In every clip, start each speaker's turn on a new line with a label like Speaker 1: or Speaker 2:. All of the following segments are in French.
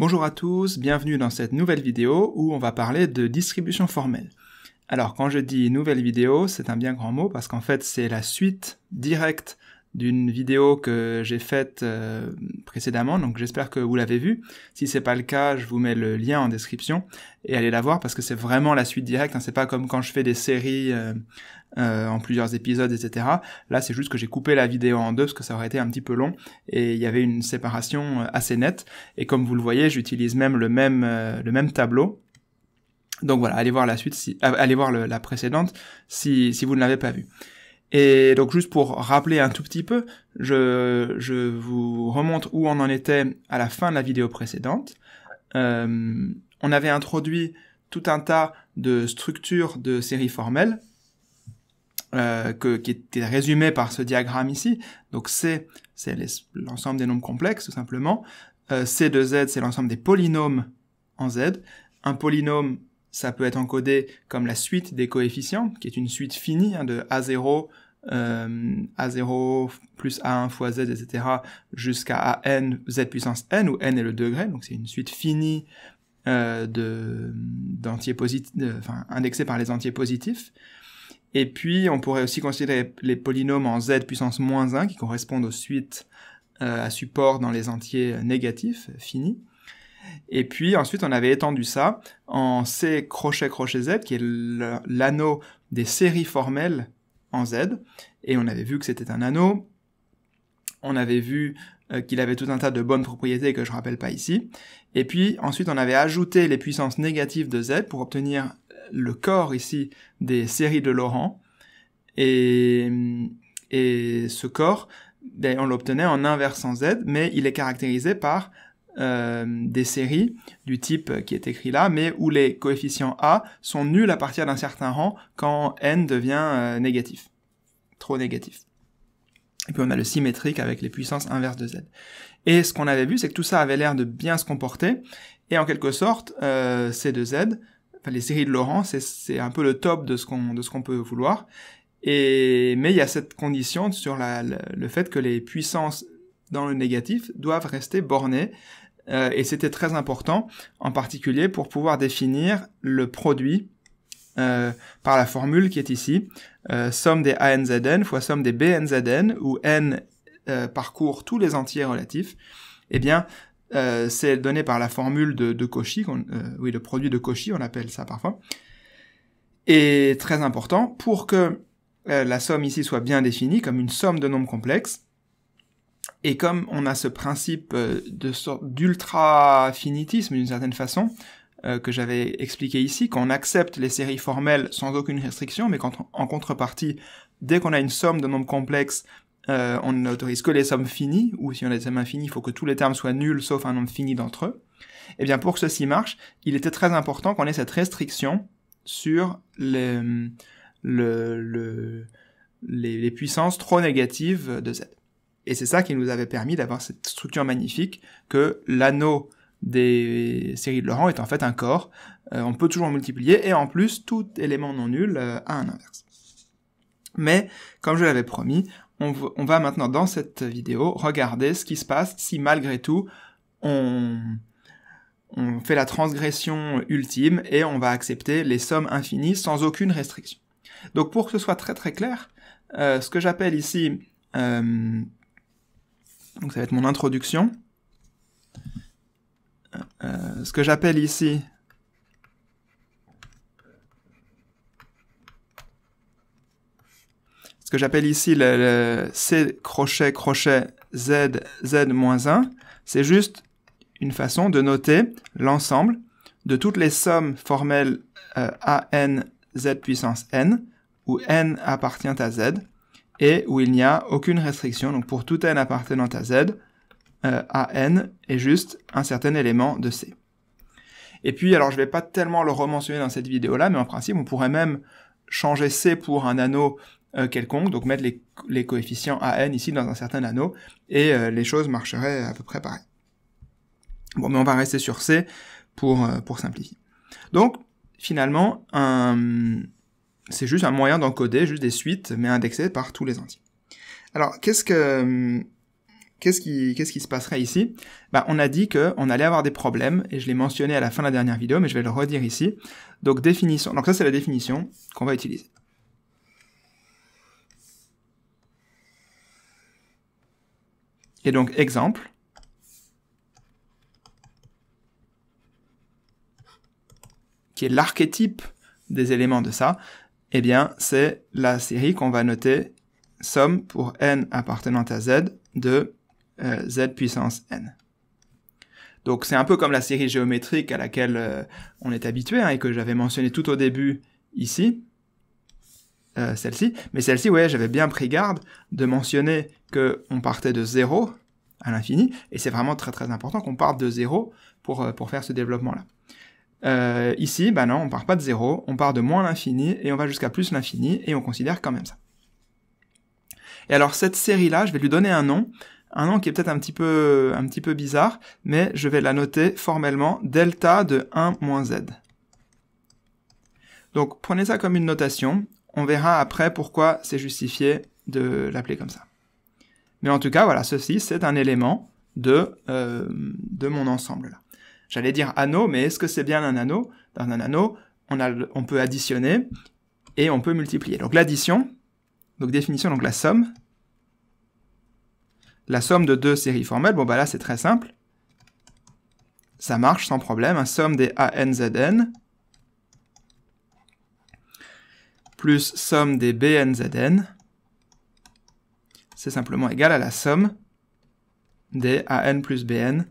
Speaker 1: Bonjour à tous, bienvenue dans cette nouvelle vidéo où on va parler de distribution formelle. Alors quand je dis nouvelle vidéo, c'est un bien grand mot parce qu'en fait c'est la suite directe d'une vidéo que j'ai faite euh, précédemment, donc j'espère que vous l'avez vue. Si c'est pas le cas, je vous mets le lien en description et allez la voir parce que c'est vraiment la suite directe. Hein. C'est pas comme quand je fais des séries euh, euh, en plusieurs épisodes, etc. Là, c'est juste que j'ai coupé la vidéo en deux parce que ça aurait été un petit peu long et il y avait une séparation assez nette. Et comme vous le voyez, j'utilise même le même le même tableau. Donc voilà, allez voir la suite, si, ah, allez voir la précédente si si vous ne l'avez pas vue. Et donc juste pour rappeler un tout petit peu, je, vous remonte où on en était à la fin de la vidéo précédente. Euh, on avait introduit tout un tas de structures de séries formelles euh, qui étaient résumées par ce diagramme ici. Donc C, c'est l'ensemble des nombres complexes tout simplement. Euh, C de Z, c'est l'ensemble des polynômes en Z. Un polynôme ça peut être encodé comme la suite des coefficients, qui est une suite finie hein, de A0, euh, A0 plus A1 fois Z, etc., jusqu'à AN, Z puissance N, où N est le degré, donc c'est une suite finie euh, de, d'entiers par les entiers positifs. Et puis, on pourrait aussi considérer les polynômes en Z puissance moins 1, qui correspondent aux suites euh, à support dans les entiers euh, négatifs, finis. Et puis ensuite, on avait étendu ça en C crochet crochet Z, qui est l'anneau des séries formelles en Z. Et on avait vu que c'était un anneau. On avait vu euh, qu'il avait tout un tas de bonnes propriétés que je ne rappelle pas ici. Et puis ensuite, on avait ajouté les puissances négatives de Z pour obtenir le corps ici des séries de Laurent. Et, ce corps, ben, on l'obtenait en inversant Z, mais il est caractérisé par euh, des séries du type euh, qui est écrit là, mais où les coefficients A sont nuls à partir d'un certain rang quand N devient euh, négatif, trop négatif. Et puis on a le symétrique avec les puissances inverses de Z. Et ce qu'on avait vu, c'est que tout ça avait l'air de bien se comporter, et en quelque sorte, euh, C de Z, enfin les séries de Laurent, c'est un peu le top de ce qu'on peut vouloir. mais il y a cette condition sur le, fait que les puissances dans le négatif doivent rester bornées euh, et c'était très important, en particulier pour pouvoir définir le produit euh, par la formule qui est ici, euh, somme des ANZN fois somme des BNZN, où N parcourt tous les entiers relatifs, eh bien, c'est donné par la formule de, de Cauchy, oui, le produit de Cauchy, on appelle ça parfois. Et très important, pour que la somme ici soit bien définie comme une somme de nombres complexes, et comme on a ce principe euh, de d'ultra-finitisme d'une certaine façon, euh, que j'avais expliqué ici, qu'on accepte les séries formelles sans aucune restriction, mais quand en contrepartie, dès qu'on a une somme de nombres complexes, euh, on n'autorise que les sommes finies, ou si on a des sommes infinies, il faut que tous les termes soient nuls sauf un nombre fini d'entre eux. et eh bien, pour que ceci marche, il était très important qu'on ait cette restriction sur les puissances trop négatives de Z. Et c'est ça qui nous avait permis d'avoir cette structure magnifique que l'anneau des séries de Laurent est en fait un corps. Euh, on peut toujours multiplier et en plus, tout élément non nul euh, a un inverse. Mais, comme je l'avais promis, on, va maintenant dans cette vidéo regarder ce qui se passe si malgré tout on, fait la transgression ultime et on va accepter les sommes infinies sans aucune restriction. Donc pour que ce soit très très clair, euh, ce que j'appelle ici donc ça va être mon introduction. Euh, ce que j'appelle ici ce que j'appelle ici le, C crochet crochet Z Z-1, c'est juste une façon de noter l'ensemble de toutes les sommes formelles euh, A n Z puissance N, où N appartient à Z, et où il n'y a aucune restriction. Donc pour tout n appartenant à Z, euh, n est juste un certain élément de C. Et puis, alors je ne vais pas tellement le rementionner dans cette vidéo-là, mais en principe, on pourrait même changer C pour un anneau euh, quelconque, donc mettre les, coefficients an n ici dans un certain anneau, et euh, les choses marcheraient à peu près pareil. Bon, mais on va rester sur C pour, euh, pour simplifier. Donc, finalement, un, c'est juste un moyen d'encoder juste des suites, mais indexées par tous les entiers. Alors, qu'est-ce que hum, qu'est-ce qui, se passerait ici bah, On a dit qu'on allait avoir des problèmes, et je l'ai mentionné à la fin de la dernière vidéo, mais je vais le redire ici. Donc, définition. Donc, ça, c'est la définition qu'on va utiliser. Et donc, exemple. qui est l'archétype des éléments de ça eh bien, c'est la série qu'on va noter somme pour n appartenant à z de euh, z puissance n. Donc c'est un peu comme la série géométrique à laquelle euh, on est habitué hein, et que j'avais mentionné tout au début ici, euh, celle-ci. Mais celle-ci, voyez, j'avais bien pris garde de mentionner qu'on partait de 0 à l'infini et c'est vraiment très très important qu'on parte de 0 pour faire ce développement-là. Euh, ici, bah non, on part pas de zéro, on part de moins l'infini et on va jusqu'à plus l'infini et on considère quand même ça. Et alors cette série-là, je vais lui donner un nom, un nom qui est peut-être un petit peu un petit peu bizarre, mais je vais la noter formellement delta de 1 moins z. Donc prenez ça comme une notation, on verra après pourquoi c'est justifié de l'appeler comme ça. Mais en tout cas, voilà, ceci c'est un élément de, euh, de mon ensemble là. J'allais dire anneau, mais est-ce que c'est bien un anneau Dans un anneau, on, peut additionner et on peut multiplier. Donc l'addition, donc définition, donc la somme, la somme de deux séries formelles, bon bah là c'est très simple, ça marche sans problème, hein. somme des ANZN plus somme des BNZN, c'est simplement égal à la somme des AN plus BN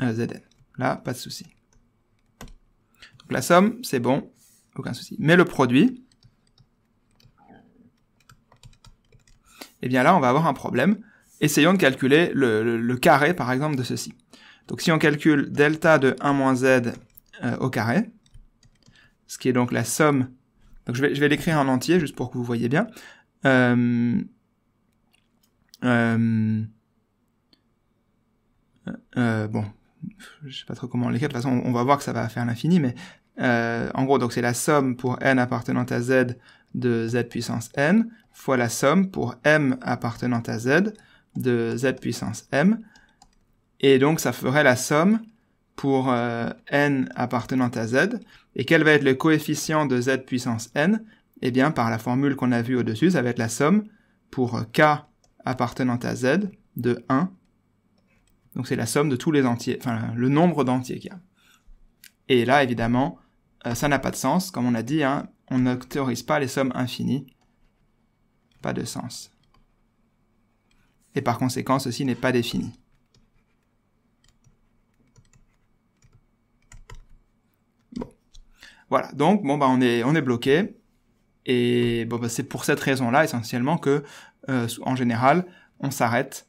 Speaker 1: Zn. Là, pas de souci. Donc la somme, c'est bon, aucun souci. Mais le produit, eh bien là, on va avoir un problème. Essayons de calculer le, carré, par exemple, de ceci. Donc si on calcule delta de 1 moins z euh, au carré, ce qui est donc la somme, donc je vais, l'écrire en entier, juste pour que vous voyez bien. Euh, euh, bon, je sais pas trop comment les de toute façon on va voir que ça va faire l'infini, mais euh, en gros donc c'est la somme pour n appartenant à z de z puissance n fois la somme pour m appartenant à z de z puissance m, et donc ça ferait la somme pour euh, n appartenant à z, et quel va être le coefficient de z puissance n Eh bien par la formule qu'on a vue au-dessus, ça va être la somme pour euh, k appartenant à z de 1 donc c'est la somme de tous les entiers, enfin le nombre d'entiers qu'il y a. Et là, évidemment, euh, ça n'a pas de sens. Comme on a dit, hein, on n'autorise pas les sommes infinies. Pas de sens. Et par conséquent, ceci n'est pas défini. Bon. Voilà, donc bon, bah, on, est, on est bloqué. Et bah, c'est pour cette raison-là essentiellement que, euh, en général, on s'arrête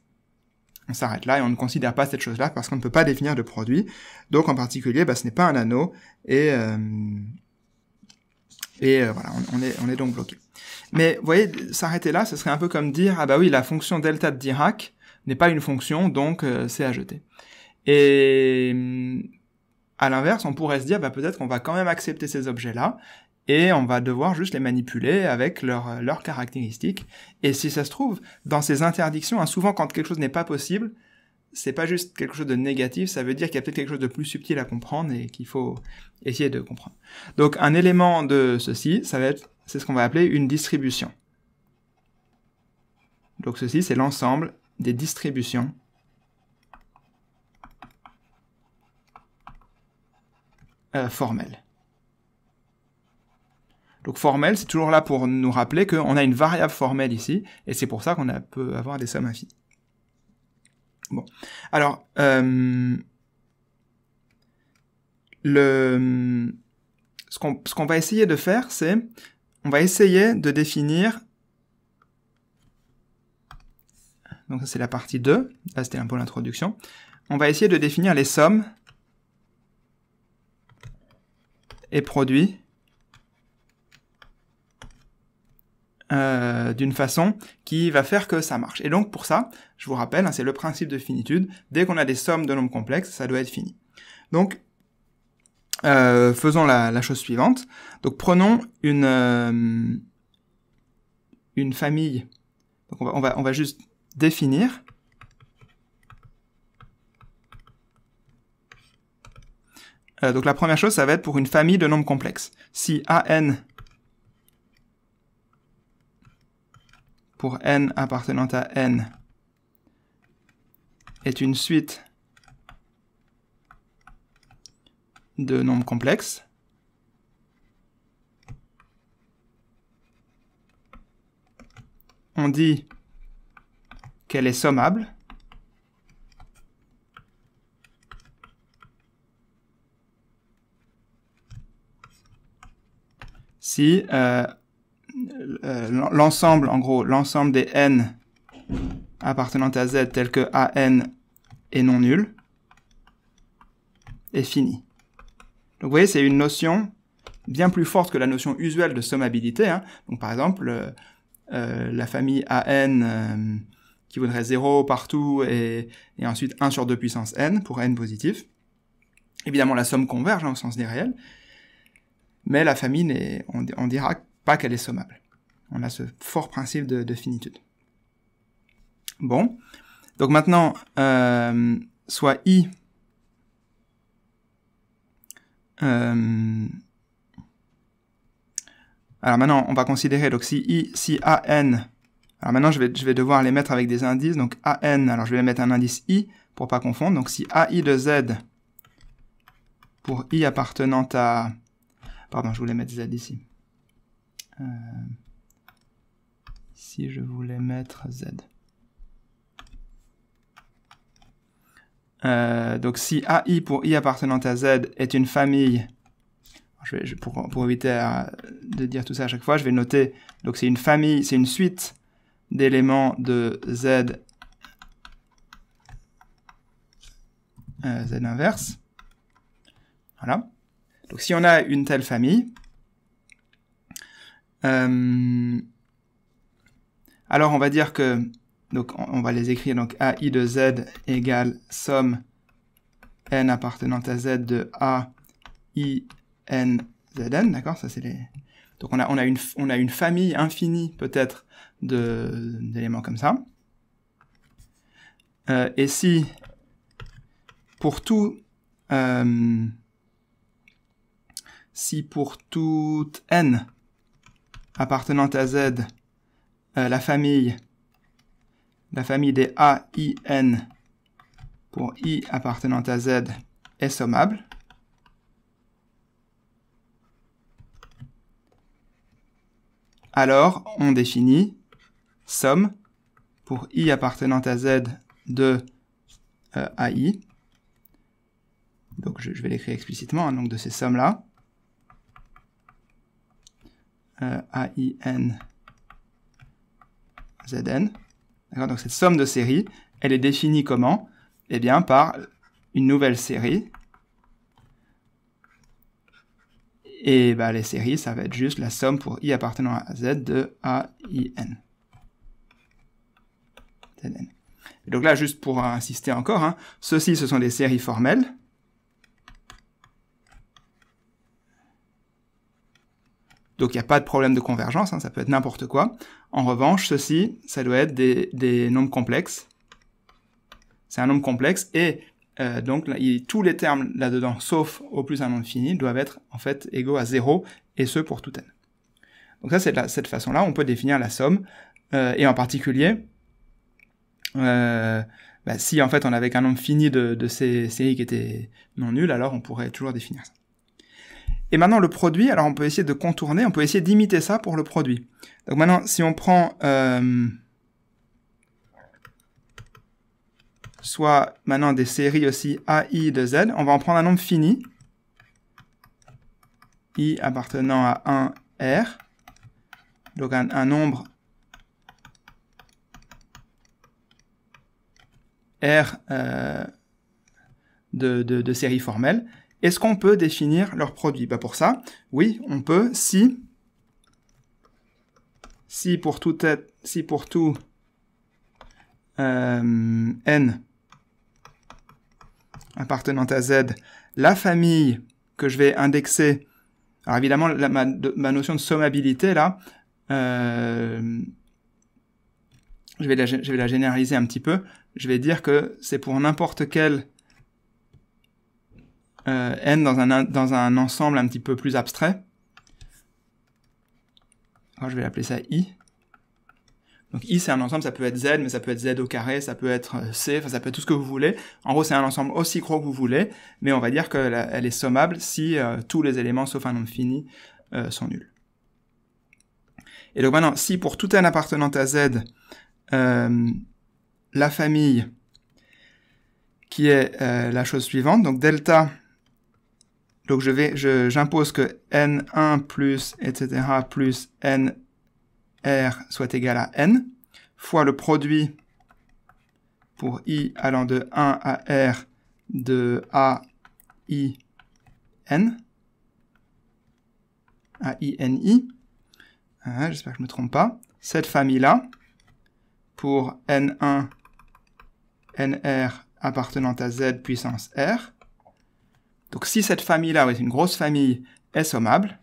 Speaker 1: on s'arrête là et on ne considère pas cette chose-là parce qu'on ne peut pas définir de produit. Donc en particulier, bah, ce n'est pas un anneau et, euh, et euh, voilà, on, est, on est donc bloqué. Mais vous voyez, s'arrêter là, ce serait un peu comme dire, ah bah oui, la fonction delta de Dirac n'est pas une fonction, donc euh, c'est à jeter. Et hum, à l'inverse, on pourrait se dire, bah peut-être qu'on va quand même accepter ces objets-là et on va devoir juste les manipuler avec euh, leurs caractéristiques. Et si ça se trouve, dans ces interdictions, hein, souvent quand quelque chose n'est pas possible, c'est pas juste quelque chose de négatif, ça veut dire qu'il y a peut-être quelque chose de plus subtil à comprendre et qu'il faut essayer de comprendre. Donc un élément de ceci, ça va être, c'est ce qu'on va appeler une distribution. Donc ceci, c'est l'ensemble des distributions euh, formelles. Donc formel, c'est toujours là pour nous rappeler qu'on a une variable formelle ici, et c'est pour ça qu'on peut avoir des sommes infinies. Bon, alors, euh, le, ce qu'on va essayer de faire, c'est, on va essayer de définir, donc ça c'est la partie 2, là c'était un peu l'introduction, on va essayer de définir les sommes et produits Euh, d'une façon qui va faire que ça marche. Et donc pour ça, je vous rappelle, hein, c'est le principe de finitude. Dès qu'on a des sommes de nombres complexes, ça doit être fini. Donc euh, faisons la, chose suivante. Donc prenons une euh, une famille. Donc on va, on va, on va juste définir. donc la première chose, ça va être pour une famille de nombres complexes. Si n... pour n appartenant à n est une suite de nombres complexes. On dit qu'elle est sommable. Si euh, euh, l'ensemble, en gros, l'ensemble des n appartenant à z tel que an est non nul est fini. Donc vous voyez, c'est une notion bien plus forte que la notion usuelle de sommabilité. Hein. Donc par exemple, euh, euh, la famille an n qui voudrait 0 partout et, ensuite 1 sur 2 puissance n pour n positif. Évidemment, la somme converge hein, au sens des réels, mais la famille, on, on dira pas qu'elle est sommable. On a ce fort principe de, finitude. Bon, donc maintenant, euh, soit i euh, alors maintenant, on va considérer, donc si i, si a n, alors maintenant je vais, je vais devoir les mettre avec des indices, donc a n, alors je vais mettre un indice i pour pas confondre, donc si a i de z pour i appartenant à, pardon, je voulais mettre z ici, si euh, je voulais mettre Z. Euh, donc si AI pour I appartenant à Z est une famille, pour, éviter de dire tout ça à chaque fois, je vais noter, donc c'est une famille, c'est une suite d'éléments de Z, euh, Z inverse. Voilà. Donc si on a une telle famille, euh, alors on va dire que donc on va les écrire donc AI de Z égale somme n appartenant à Z de A I N Z N, d'accord Ça c'est les donc on a on a une on a une famille infinie peut-être d'éléments comme ça. Euh, et si pour tout euh, si pour toute n appartenant à Z, euh, la famille, la famille des A, I, N, pour I appartenant à Z, est sommable. Alors, on définit somme pour i appartenant à z de euh, ai. Donc, je, vais l'écrire explicitement, hein, donc de ces sommes-là. A-I-N-Z-N. Donc cette somme de séries, elle est définie comment Eh bien par une nouvelle série. Et bah, les séries, ça va être juste la somme pour i appartenant à z de a, i, n. donc là, juste pour insister encore, ceci, hein, ceux ce sont des séries formelles. Donc il n'y a pas de problème de convergence, hein, ça peut être n'importe quoi. En revanche, ceci, ça doit être des, nombres complexes. C'est un nombre complexe et euh, donc là, tous les termes là-dedans, sauf au plus un nombre fini, doivent être en fait égaux à 0 et ce pour tout n. Donc ça, c'est de cette façon-là, on peut définir la somme. Euh, et en particulier, euh, bah, si en fait on avait qu'un nombre fini de, de ces séries qui étaient non nulles, alors on pourrait toujours définir ça. Et maintenant, le produit, alors on peut essayer de contourner, on peut essayer d'imiter ça pour le produit. Donc maintenant, si on prend euh, soit maintenant des séries aussi A, I, de Z, on va en prendre un nombre fini, I appartenant à 1, R, donc un, nombre R euh, de, séries formelles. Est-ce qu'on peut définir leur produit bah Pour ça, oui, on peut si, si pour tout, si pour tout euh, n appartenant à z, la famille que je vais indexer, alors évidemment ma, notion de sommabilité là, euh, je, vais je vais la généraliser un petit peu, je vais dire que c'est pour n'importe quelle euh, n dans un, dans un ensemble un petit peu plus abstrait. Ah, je vais l'appeler ça i. Donc i c'est un ensemble, ça peut être z, mais ça peut être z au carré, ça peut être euh, c, enfin ça peut être tout ce que vous voulez. En gros c'est un ensemble aussi gros que vous voulez, mais on va dire qu'elle est sommable si euh, tous les éléments sauf un nombre fini sont nuls. Et donc maintenant, si pour tout n appartenant à z, la famille qui est la chose suivante, donc delta donc j'impose que n1 plus, etc., plus nr soit égal à n, fois le produit pour i allant de 1 à r de a i n, a, i n i, hein, j'espère que je ne me trompe pas, cette famille-là, pour n1, nr appartenant à z puissance r, donc si cette famille-là est une grosse famille, est sommable,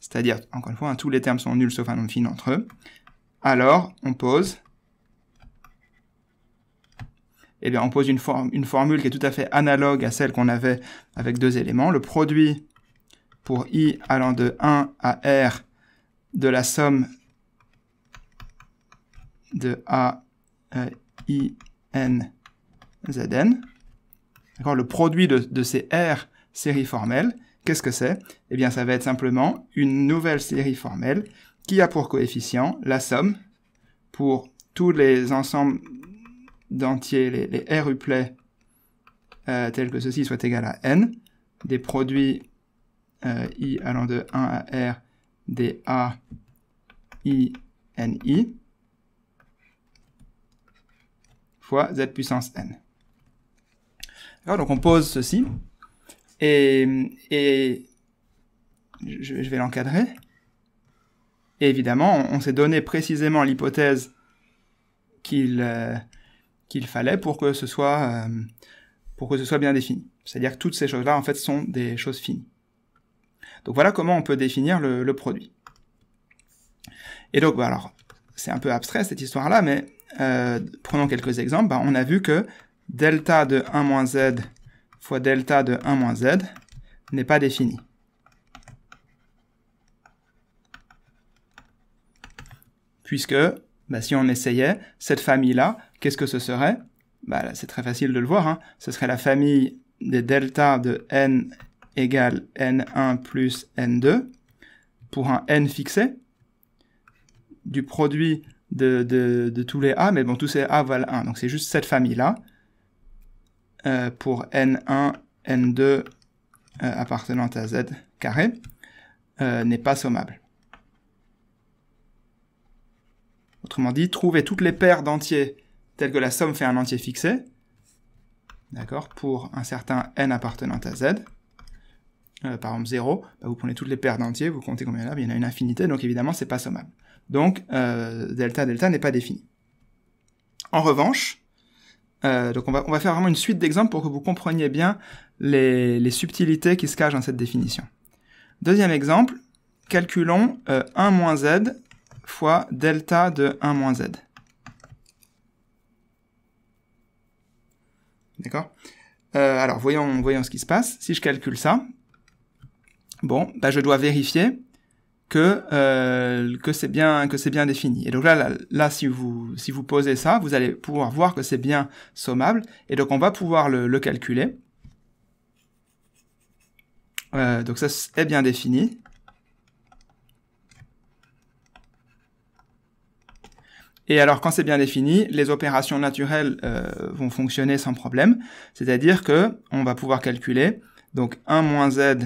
Speaker 1: c'est-à-dire, encore une fois, hein, tous les termes sont nuls sauf un nombre fini entre eux, alors on pose, eh bien, on pose une, formule qui est tout à fait analogue à celle qu'on avait avec deux éléments, le produit pour i allant de 1 à r de la somme de a euh, i n Zn. Le produit de, ces R séries formelles, qu'est-ce que c'est Eh bien, ça va être simplement une nouvelle série formelle qui a pour coefficient la somme pour tous les ensembles d'entiers, les, R uplets euh, tels que ceci soit égal à n, des produits euh, i allant de 1 à r des a i n i fois z puissance n. Ah, donc on pose ceci. Et, je, vais l'encadrer. Et évidemment, on, s'est donné précisément l'hypothèse euh, qu'il fallait pour que ce soit, euh, pour que ce soit bien défini. C'est-à-dire que toutes ces choses-là, en fait, sont des choses finies. Donc voilà comment on peut définir le, produit. Et donc, bah, alors, c'est un peu abstrait cette histoire-là, mais euh, prenons quelques exemples. Bah, on a vu que delta de 1 moins z fois delta de 1 moins z n'est pas défini. Puisque, bah, si on essayait, cette famille-là, qu'est-ce que ce serait bah, C'est très facile de le voir, hein. ce serait la famille des deltas de n égale n1 plus n2 pour un n fixé du produit de, de, tous les a, mais bon, tous ces a valent 1, donc c'est juste cette famille-là, euh, pour n1, n2 euh, appartenant à z carré euh, n'est pas sommable. Autrement dit, trouver toutes les paires d'entiers telles que la somme fait un entier fixé, d'accord, pour un certain n appartenant à z, par exemple 0, bah, vous prenez toutes les paires d'entiers, vous comptez combien il y en a, bah, il y en a une infinité, donc évidemment c'est pas sommable. Donc delta delta n'est pas défini. En revanche, euh, donc on va, on va faire vraiment une suite d'exemples pour que vous compreniez bien les, les, subtilités qui se cachent dans cette définition. Deuxième exemple, calculons 1 euh, moins z fois delta de 1 moins z. D'accord euh, Alors voyons, voyons ce qui se passe. Si je calcule ça, bon, bah, je dois vérifier euh, que c'est bien que c'est bien défini. Et donc là, là, si vous si vous posez ça, vous allez pouvoir voir que c'est bien sommable. Et donc on va pouvoir le, calculer. Euh, donc ça est bien défini. Et alors quand c'est bien défini, les opérations naturelles euh, vont fonctionner sans problème. C'est-à-dire que on va pouvoir calculer donc 1 moins z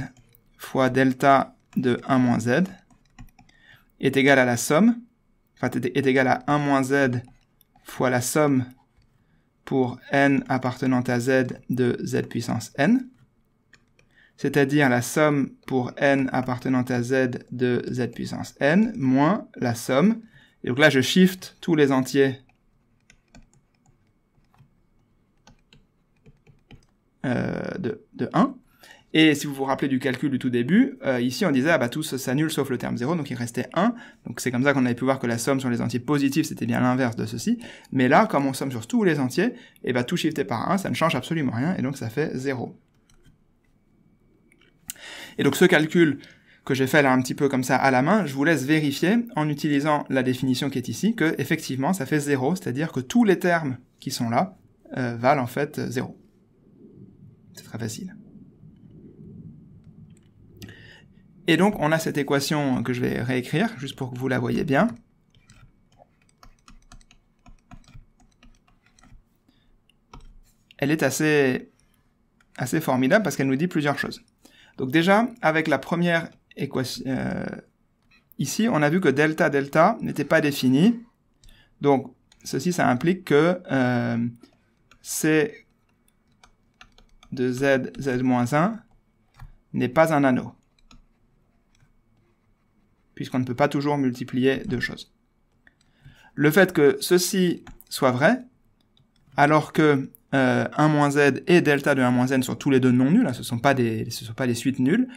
Speaker 1: fois delta de 1 moins z est égal à la somme, enfin, est égal à 1 moins z fois la somme pour n appartenant à z de z puissance n, c'est-à-dire la somme pour n appartenant à z de z puissance n moins la somme. Et donc là, je shift tous les entiers euh, de, de 1. Et si vous vous rappelez du calcul du tout début, euh, ici on disait, ah bah tous s'annulent sauf le terme 0, donc il restait 1. Donc c'est comme ça qu'on avait pu voir que la somme sur les entiers positifs, c'était bien l'inverse de ceci. Mais là, comme on somme sur tous les entiers, et eh bah tout shifté par 1, ça ne change absolument rien, et donc ça fait 0. Et donc ce calcul que j'ai fait là un petit peu comme ça à la main, je vous laisse vérifier en utilisant la définition qui est ici que effectivement ça fait 0, c'est-à-dire que tous les termes qui sont là euh, valent en fait 0. C'est très facile. Et donc, on a cette équation que je vais réécrire, juste pour que vous la voyez bien. Elle est assez, assez formidable parce qu'elle nous dit plusieurs choses. Donc déjà, avec la première équation, euh, ici, on a vu que delta delta n'était pas défini. Donc, ceci, ça implique que euh, C de Z, Z-1 n'est pas un anneau puisqu'on ne peut pas toujours multiplier deux choses. Le fait que ceci soit vrai, alors que 1 euh, z et delta de 1 z sont tous les deux non nuls, hein, ce ne sont, pas des, sont pas des suites nulles,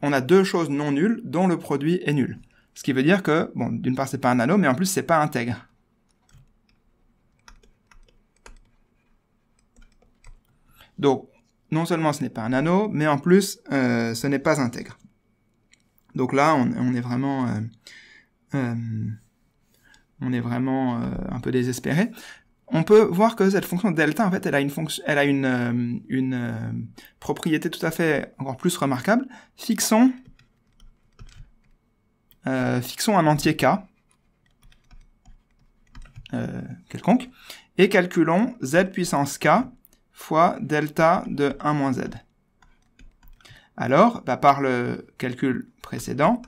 Speaker 1: on a deux choses non nulles dont le produit est nul. Ce qui veut dire que, bon, d'une part c'est pas un anneau, mais en plus c'est pas intègre. Donc, non seulement ce n'est pas un anneau, mais en plus, euh, ce n'est pas intègre. Donc là, on, est vraiment, on est vraiment euh, euh, euh, un peu désespéré. On peut voir que cette fonction delta, en fait, elle a une fonction, elle a une, une propriété tout à fait encore plus remarquable. Fixons, fixons un entier k quelconque et calculons z puissance k fois delta de 1 moins z. Alors, bah, par le calcul précédent.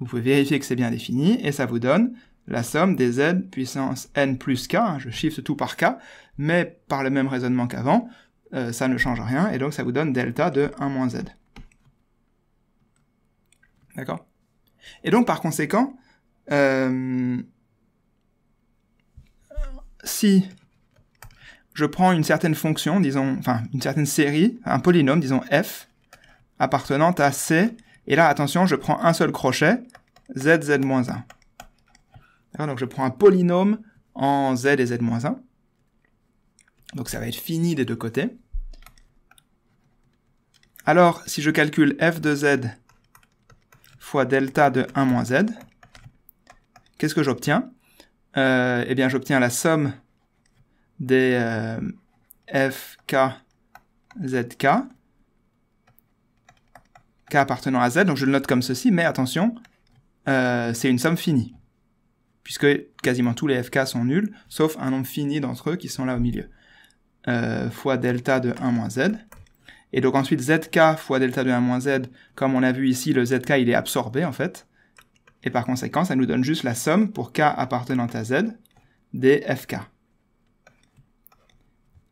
Speaker 1: Vous pouvez vérifier que c'est bien défini et ça vous donne la somme des z puissance n plus k, hein, je chiffre tout par k, mais par le même raisonnement qu'avant, euh, ça ne change rien, et donc ça vous donne delta de 1 moins z. D'accord Et donc par conséquent, euh, si je prends une certaine fonction, disons, enfin une certaine série, un polynôme, disons f, appartenant à c et là, attention, je prends un seul crochet, z, z-1. Donc je prends un polynôme en z et z-1. Donc ça va être fini des deux côtés. Alors, si je calcule f de z fois delta de 1 moins z, qu'est-ce que j'obtiens euh, Eh bien, j'obtiens la somme des euh, k z zk K appartenant à Z, donc je le note comme ceci, mais attention, euh, c'est une somme finie, puisque quasiment tous les FK sont nuls, sauf un nombre fini d'entre eux qui sont là au milieu, euh, fois delta de 1 moins Z. Et donc ensuite, ZK fois delta de 1 moins Z, comme on a vu ici, le ZK il est absorbé en fait, et par conséquent, ça nous donne juste la somme pour K appartenant à Z des FK.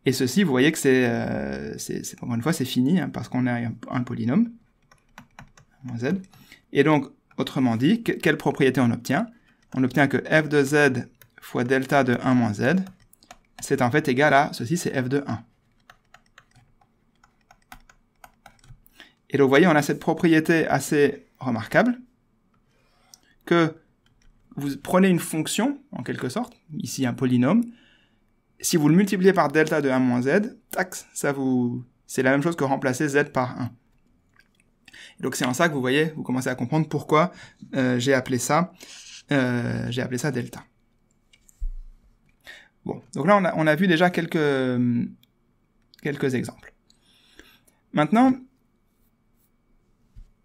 Speaker 1: Et ceci, vous voyez que c'est, euh, encore une fois, c'est fini, hein, parce qu'on a un, polynôme. Et donc, autrement dit, quelle propriété on obtient On obtient que f de z fois delta de 1 moins z, c'est en fait égal à, ceci c'est f de 1. Et donc, vous voyez, on a cette propriété assez remarquable que vous prenez une fonction, en quelque sorte, ici un polynôme, si vous le multipliez par delta de 1 moins z, tac, ça vous... c'est la même chose que remplacer z par 1. Donc c'est en ça que vous voyez, vous commencez à comprendre pourquoi euh, j'ai appelé ça, euh, j'ai appelé ça delta. Bon, donc là on a, on a vu déjà quelques quelques exemples. Maintenant,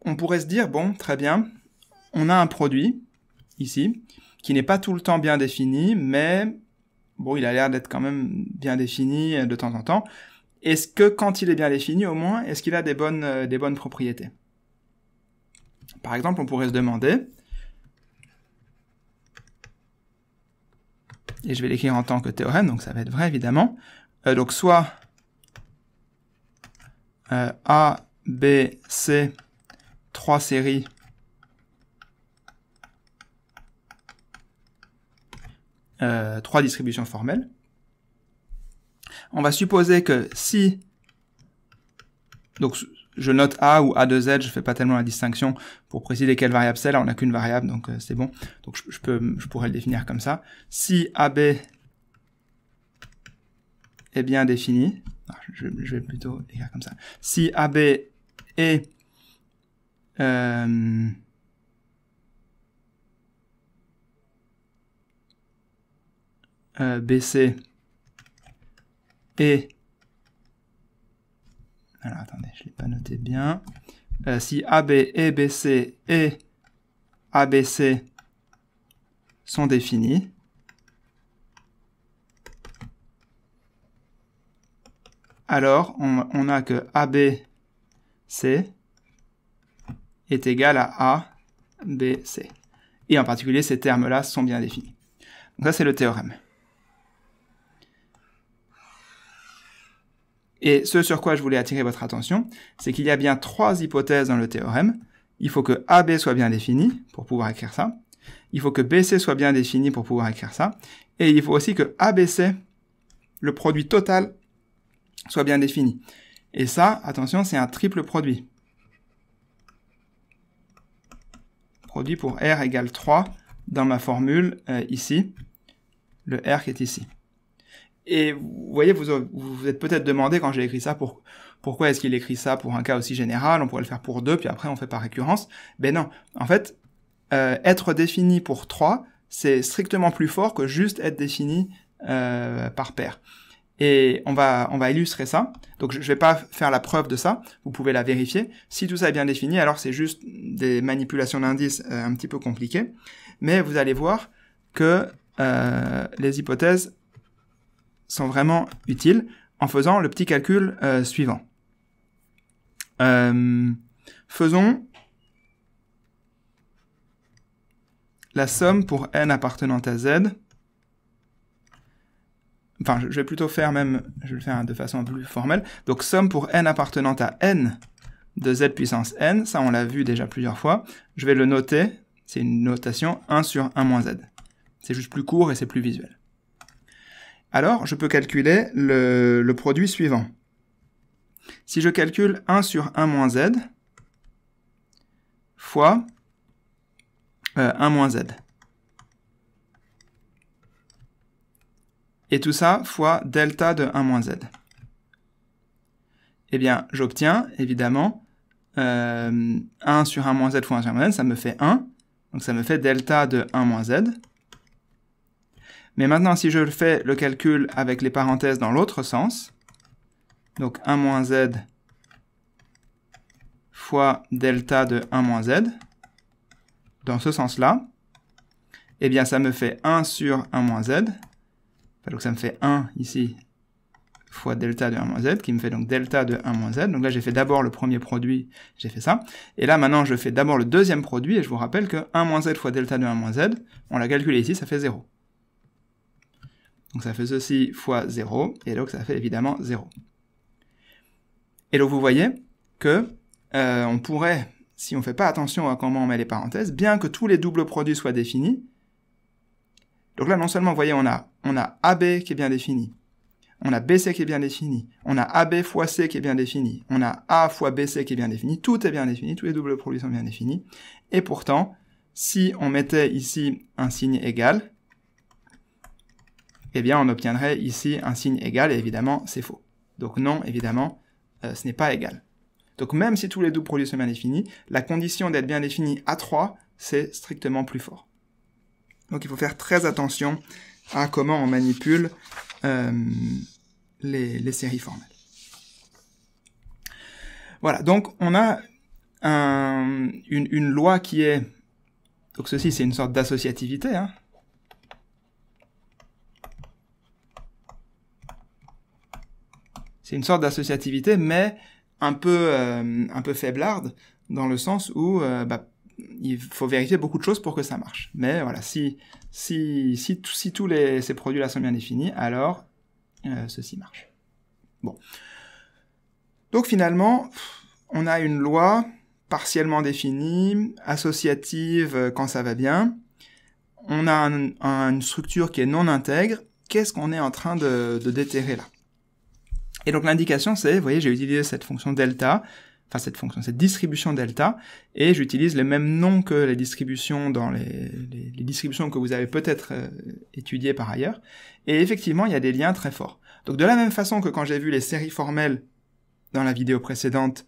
Speaker 1: on pourrait se dire bon, très bien, on a un produit ici qui n'est pas tout le temps bien défini, mais bon, il a l'air d'être quand même bien défini euh, de temps en temps. Est-ce que quand il est bien défini, au moins, est-ce qu'il a des bonnes, des bonnes propriétés par exemple, on pourrait se demander, et je vais l'écrire en tant que théorème, donc ça va être vrai évidemment, euh, donc soit euh, A, B, C, trois séries euh, trois distributions formelles. On va supposer que si, donc je note A ou A2Z, je fais pas tellement la distinction pour préciser quelle variable c'est. Là, on n'a qu'une variable, donc euh, c'est bon. Donc je, pourrais le définir comme ça. Si AB est bien défini, ah, je, vais plutôt l'écrire comme ça. Si AB est... Euh, euh BC et alors attendez, je ne l'ai pas noté bien. Euh, si AB, e, BC et ABC sont définis, alors on, on a que ABC est égal à ABC. Et en particulier, ces termes-là sont bien définis. Donc ça, c'est le théorème. Et ce sur quoi je voulais attirer votre attention, c'est qu'il y a bien trois hypothèses dans le théorème. Il faut que AB soit bien défini pour pouvoir écrire ça. Il faut que BC soit bien défini pour pouvoir écrire ça. Et il faut aussi que ABC, le produit total, soit bien défini. Et ça, attention, c'est un triple produit. Produit pour R égale 3 dans ma formule euh, ici. Le R qui est ici. Et vous voyez, vous vous, êtes peut-être demandé quand j'ai écrit ça pourquoi est-ce qu'il écrit ça pour un cas aussi général, on pourrait le faire pour deux, puis après on fait par récurrence. Ben non, en fait, euh, être défini pour trois, c'est strictement plus fort que juste être défini euh, par paire. Et on va, on va illustrer ça. Donc je ne vais pas faire la preuve de ça, vous pouvez la vérifier. Si tout ça est bien défini, alors c'est juste des manipulations d'indices euh, un petit peu compliquées. Mais vous allez voir que les hypothèses sont vraiment utiles en faisant le petit calcul euh, suivant. Euh, faisons la somme pour n appartenant à z. Enfin, je vais plutôt faire même, je le faire de façon plus formelle. Donc, somme pour n appartenant à n de z puissance n, ça on l'a vu déjà plusieurs fois. Je vais le noter, c'est une notation 1 sur 1 moins z. C'est juste plus court et c'est plus visuel alors je peux calculer le, produit suivant. Si je calcule 1 sur 1 moins z fois 1 euh, moins z. Et tout ça fois delta de 1 moins z. Eh bien, j'obtiens évidemment 1 euh, sur 1 moins z fois 1 sur moins z, ça me fait 1. Donc ça me fait delta de 1 moins z mais maintenant, si je fais le calcul avec les parenthèses dans l'autre sens, donc 1 moins z fois delta de 1 moins z, dans ce sens-là, eh bien ça me fait 1 sur 1 moins z, donc ça me fait 1 ici fois delta de 1 moins z, qui me fait donc delta de 1 moins z. Donc là, j'ai fait d'abord le premier produit, j'ai fait ça. Et là, maintenant, je fais d'abord le deuxième produit, et je vous rappelle que 1 moins z fois delta de 1 moins z, on l'a calculé ici, ça fait 0. Donc ça fait ceci fois 0, et donc ça fait évidemment 0. Et donc vous voyez que euh, on pourrait, si on ne fait pas attention à comment on met les parenthèses, bien que tous les doubles produits soient définis, donc là non seulement vous voyez on a, on a AB qui est bien défini, on a BC qui est bien défini, on a AB fois C qui est bien défini, on a A fois BC qui est bien défini, tout est bien défini, tous les doubles produits sont bien définis, et pourtant, si on mettait ici un signe égal, eh bien on obtiendrait ici un signe égal, et évidemment c'est faux. Donc non, évidemment, euh, ce n'est pas égal. Donc même si tous les doubles produits sont bien définis, la condition d'être bien définie à 3, c'est strictement plus fort. Donc il faut faire très attention à comment on manipule euh, les, séries formelles. Voilà, donc on a une, une, loi qui est... Donc ceci, c'est une sorte d'associativité. Hein. c'est une sorte d'associativité, mais un peu, euh, un peu faiblarde, dans le sens où euh, bah, il faut vérifier beaucoup de choses pour que ça marche. Mais voilà, si, si, si, tous les, ces produits-là sont bien définis, alors euh, ceci marche. Bon. Donc finalement, on a une loi partiellement définie, associative quand ça va bien. On a une structure qui est non intègre. Qu'est-ce qu'on est en train de déterrer là et donc l'indication, c'est, vous voyez, j'ai utilisé cette fonction delta, enfin cette fonction, cette distribution delta, et j'utilise le même nom que les distributions dans les, les, distributions que vous avez peut-être euh, étudiées par ailleurs. Et effectivement, il y a des liens très forts. Donc de la même façon que quand j'ai vu les séries formelles dans la vidéo précédente,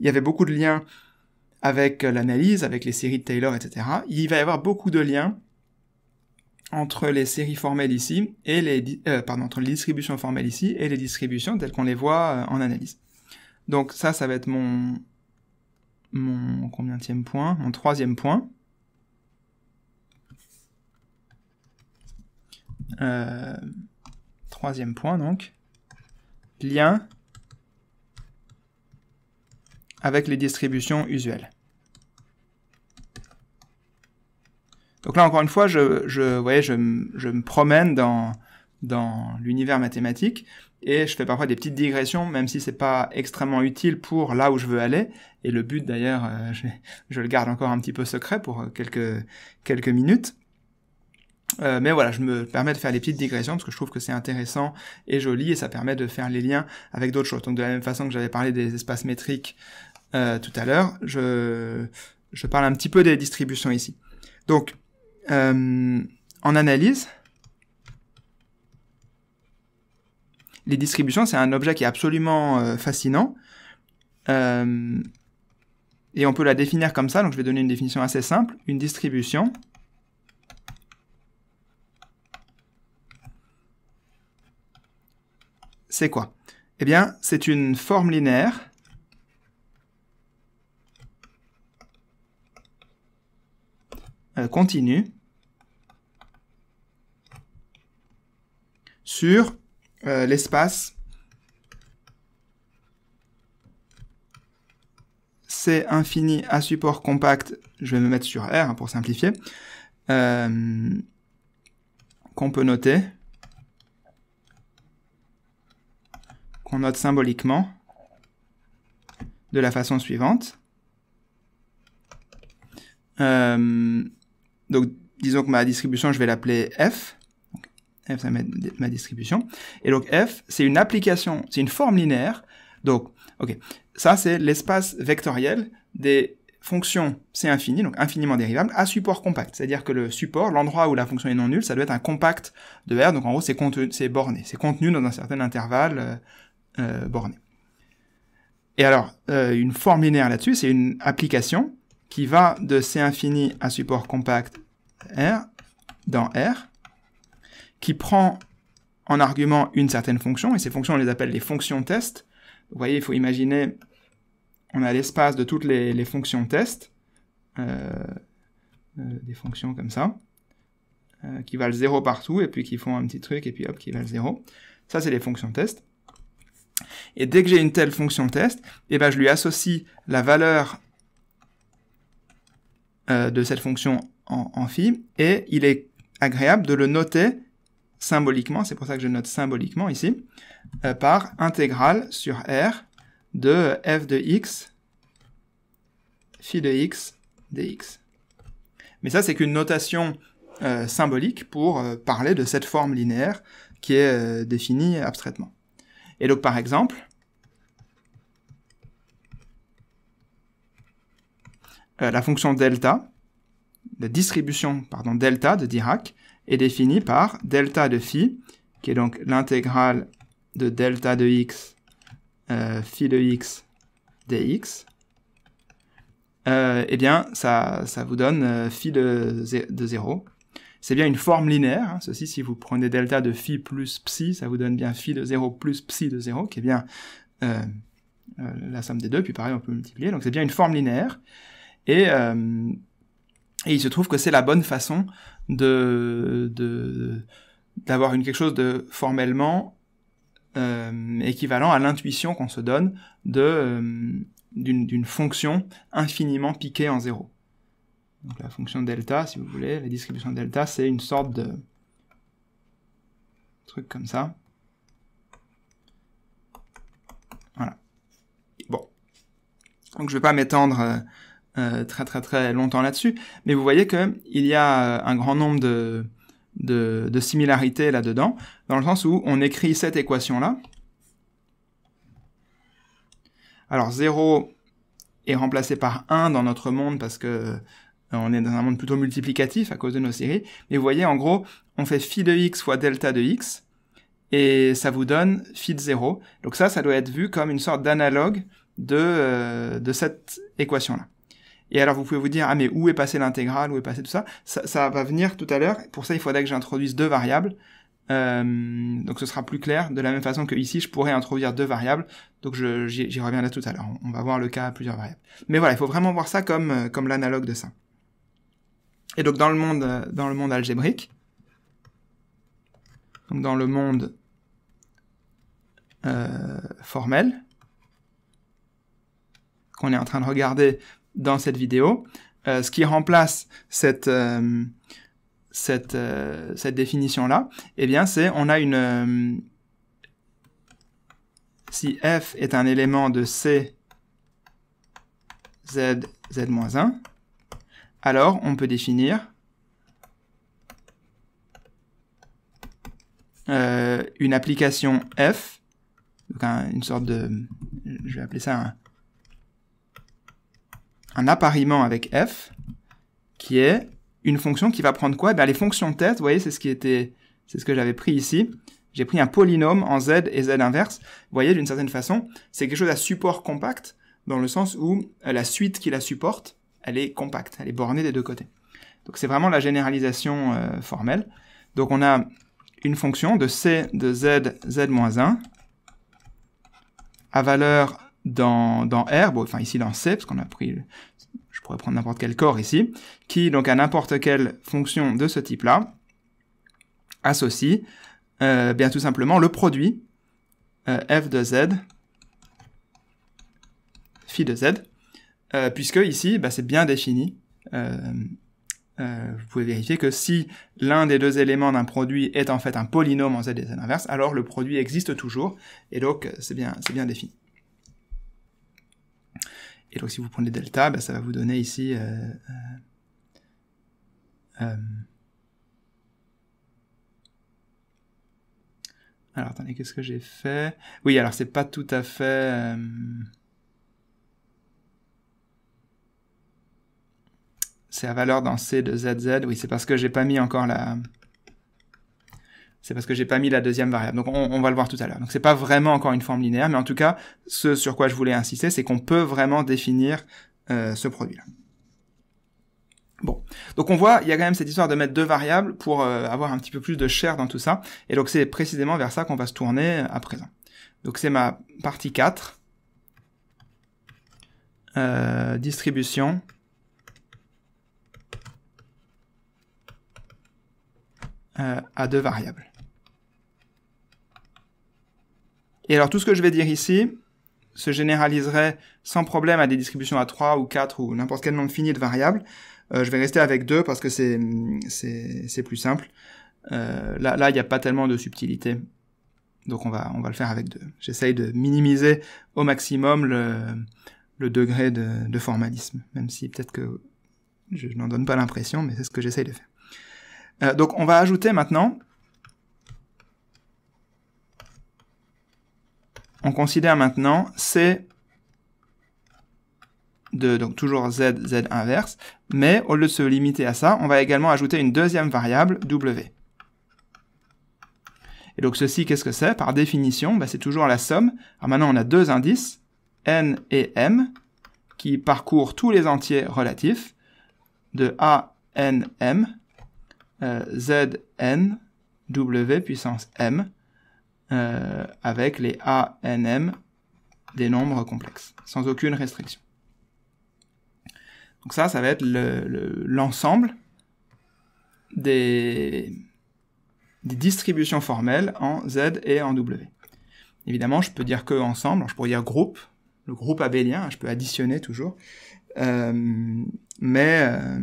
Speaker 1: il y avait beaucoup de liens avec euh, l'analyse, avec les séries de Taylor, etc. Il va y avoir beaucoup de liens entre les séries formelles ici et les, euh, pardon, entre les distributions formelles ici et les distributions telles qu'on les voit euh, en analyse. Donc ça, ça va être mon, mon combienième point, mon troisième point. Euh, troisième point donc, lien avec les distributions usuelles. Donc là, encore une fois, je, je, ouais, je, me promène dans, dans l'univers mathématique et je fais parfois des petites digressions, même si c'est pas extrêmement utile pour là où je veux aller. Et le but, d'ailleurs, euh, je, le garde encore un petit peu secret pour euh, quelques, quelques minutes. Euh, mais voilà, je me permets de faire des petites digressions parce que je trouve que c'est intéressant et joli et ça permet de faire les liens avec d'autres choses. Donc de la même façon que j'avais parlé des espaces métriques tout à l'heure, je, je parle un petit peu des distributions ici. Donc euh, en analyse, les distributions, c'est un objet qui est absolument euh, fascinant. Euh, et on peut la définir comme ça, donc je vais donner une définition assez simple. Une distribution c'est quoi Eh bien, c'est une forme linéaire continue sur euh, l'espace C infini à support compact, je vais me mettre sur R hein, pour simplifier, euh, qu'on peut noter, qu'on note symboliquement de la façon suivante. Euh, donc disons que ma distribution, je vais l'appeler F. F, c'est ma, distribution. Et donc F, c'est une application, c'est une forme linéaire. Donc, ok, ça c'est l'espace vectoriel des fonctions C infini, donc infiniment dérivable, à support compact. C'est-à-dire que le support, l'endroit où la fonction est non nulle, ça doit être un compact de R. Donc en gros, c'est, c'est borné, c'est contenu dans un certain intervalle euh, euh, borné. Et alors, euh, une forme linéaire là-dessus, c'est une application qui va de C infini à support compact R dans R qui prend en argument une certaine fonction, et ces fonctions, on les appelle les fonctions test. Vous voyez, il faut imaginer, on a l'espace de toutes les, fonctions test, euh, euh, des fonctions comme ça, euh, qui valent 0 partout, et puis qui font un petit truc, et puis hop, qui valent 0. Ça, c'est les fonctions test. Et dès que j'ai une telle fonction test, eh ben, je lui associe la valeur de cette fonction en, en phi, et il est agréable de le noter symboliquement, c'est pour ça que je note symboliquement ici, euh, par intégrale sur R de f de x, phi de x, dx. Mais ça, c'est qu'une notation euh, symbolique pour euh, parler de cette forme linéaire qui est définie abstraitement. Et donc, par exemple, la fonction delta, la distribution pardon, delta de Dirac, est défini par delta de phi, qui est donc l'intégrale de delta de x, euh, phi de x, dx. et euh, eh bien, ça, ça vous donne euh, phi de, 0. C'est bien une forme linéaire. Hein, ceci, si vous prenez delta de phi plus psi, ça vous donne bien phi de 0 plus psi de 0, qui est bien euh, la somme des deux. Puis pareil, on peut multiplier. Donc c'est bien une forme linéaire. Et, et il se trouve que c'est la bonne façon de, d'avoir une quelque chose de formellement euh, équivalent à l'intuition qu'on se donne de euh, d'une fonction infiniment piquée en zéro. Donc la fonction delta, si vous voulez, la distribution delta, c'est une sorte de truc comme ça. Voilà. Bon. Donc je ne vais pas m'étendre euh, euh, très très très longtemps là-dessus, mais vous voyez que il y a euh, un grand nombre de, de, similarités là-dedans, dans le sens où on écrit cette équation-là. Alors 0 est remplacé par 1 dans notre monde parce que euh, on est dans un monde plutôt multiplicatif à cause de nos séries. Mais vous voyez, en gros, on fait phi de x fois delta de x, et ça vous donne phi de 0. Donc ça, ça doit être vu comme une sorte d'analogue de, de cette équation-là. Et alors vous pouvez vous dire, ah mais où est passé l'intégrale, où est passé tout ça, ça va venir tout à l'heure. Pour ça, il faudrait que j'introduise deux variables. Euh, donc ce sera plus clair, de la même façon que ici, je pourrais introduire deux variables. Donc j'y reviendrai tout à l'heure. On, va voir le cas à plusieurs variables. Mais voilà, il faut vraiment voir ça comme, euh, comme l'analogue de ça. Et donc dans le monde, euh, dans le monde algébrique, donc dans le monde formel qu'on est en train de regarder, dans cette vidéo, euh, ce qui remplace cette, euh, euh, cette, définition-là, eh bien, c'est on a une... si f est un élément de C, Z, Z-1, alors on peut définir une application f, une sorte de... Je vais appeler ça un, un appariement avec f, qui est une fonction qui va prendre quoi ben, Les fonctions tête, vous voyez, c'est ce qui était, c'est ce que j'avais pris ici. J'ai pris un polynôme en z et z inverse. Vous voyez, d'une certaine façon, c'est quelque chose à support compact, dans le sens où euh, la suite qui la supporte, elle est compacte, elle est bornée des deux côtés. Donc c'est vraiment la généralisation euh, formelle. Donc on a une fonction de c de z, z-1 à valeur dans, dans R, enfin ici dans C, parce qu'on a pris, je pourrais prendre n'importe quel corps ici, qui donc à n'importe quelle fonction de ce type-là, associe euh, bien tout simplement le produit euh, f de z phi de z, euh, puisque ici bah, c'est bien défini. vous pouvez vérifier que si l'un des deux éléments d'un produit est en fait un polynôme en z et z inverse, alors le produit existe toujours, et donc c'est bien, bien défini. Et donc si vous prenez delta, bah, ça va vous donner ici... Euh, euh, euh, alors attendez, qu'est-ce que j'ai fait Oui, alors c'est pas tout à fait... c'est à valeur dans C de ZZ. Oui, c'est parce que j'ai pas mis encore la, c'est parce que j'ai pas mis la deuxième variable. Donc on, va le voir tout à l'heure. Donc c'est pas vraiment encore une forme linéaire, mais en tout cas, ce sur quoi je voulais insister, c'est qu'on peut vraiment définir euh, ce produit-là. Bon, donc on voit, il y a quand même cette histoire de mettre deux variables pour euh, avoir un petit peu plus de chair dans tout ça. Et donc c'est précisément vers ça qu'on va se tourner euh, à présent. Donc c'est ma partie 4. distribution. à deux variables. Et alors tout ce que je vais dire ici se généraliserait sans problème à des distributions à 3 ou 4 ou n'importe quel nombre fini de variables. Euh, je vais rester avec 2 parce que c'est, plus simple. Euh, là, il n'y a pas tellement de subtilité. Donc on va, on va le faire avec 2. J'essaye de minimiser au maximum le, le degré de, formalisme, même si peut-être que je n'en donne pas l'impression, mais c'est ce que j'essaye de faire. Euh, donc on va ajouter maintenant on considère maintenant C de, donc toujours Z, Z inverse, mais au lieu de se limiter à ça, on va également ajouter une deuxième variable, W. Et donc ceci, qu'est-ce que c'est Par définition, bah, c'est toujours la somme. Alors maintenant, on a deux indices, N et M, qui parcourent tous les entiers relatifs de A, N, M, euh, Z, N, W puissance M, euh, avec les a, m des nombres complexes, sans aucune restriction. Donc ça, ça va être l'ensemble des, distributions formelles en Z et en W. Évidemment, je peux dire que ensemble, je pourrais dire groupe, le groupe abélien, hein, je peux additionner toujours. Euh, mais, euh,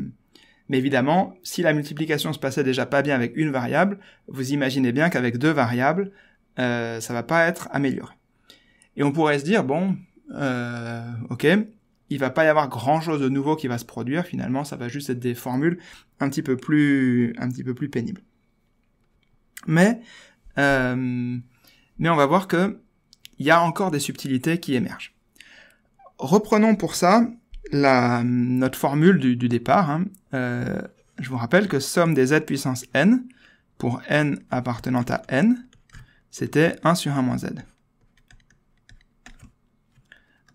Speaker 1: mais évidemment, si la multiplication se passait déjà pas bien avec une variable, vous imaginez bien qu'avec deux variables, euh, ça va pas être amélioré. Et on pourrait se dire, bon, euh, ok, il va pas y avoir grand chose de nouveau qui va se produire, finalement, ça va juste être des formules un petit peu plus, un petit peu plus pénibles. Mais, euh, mais on va voir que il y a encore des subtilités qui émergent. Reprenons pour ça la, notre formule du, départ. Hein. je vous rappelle que somme des z puissance n, pour n appartenant à n, c'était 1 sur 1 moins z.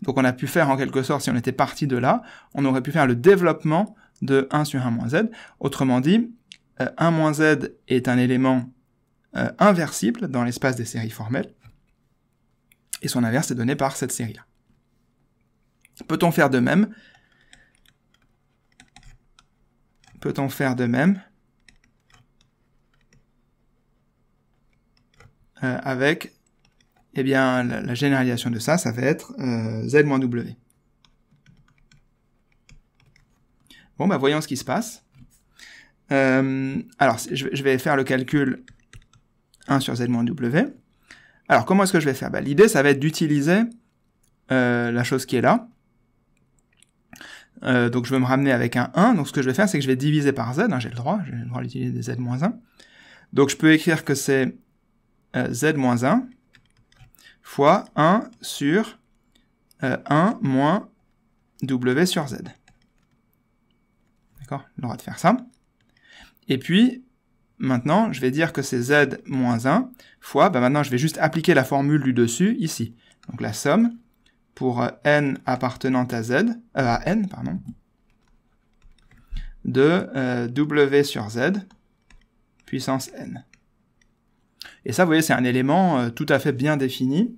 Speaker 1: Donc on a pu faire en quelque sorte, si on était parti de là, on aurait pu faire le développement de 1 sur 1 moins z. Autrement dit, 1 euh, moins z est un élément euh, inversible dans l'espace des séries formelles, et son inverse est donné par cette série-là. Peut-on faire de même Peut-on faire de même Euh, avec eh bien, la, généralisation de ça, ça va être euh, z-w. Bon, bah voyons ce qui se passe. Euh, alors, je, vais faire le calcul 1 sur z-w. Alors, comment est-ce que je vais faire bah, L'idée, ça va être d'utiliser la chose qui est là. donc, je vais me ramener avec un 1. Donc, ce que je vais faire, c'est que je vais diviser par z. Hein, j'ai le droit, j'ai le droit d'utiliser des z-1. Donc, je peux écrire que c'est euh, z-1 fois 1 sur 1 euh, moins w sur z. D'accord Le droit de faire ça. Et puis, maintenant, je vais dire que c'est z moins 1 fois, bah, maintenant je vais juste appliquer la formule du dessus ici. Donc la somme pour euh, n appartenant à z, à n, pardon, de w sur z puissance n. Et ça, vous voyez, c'est un élément euh, tout à fait bien défini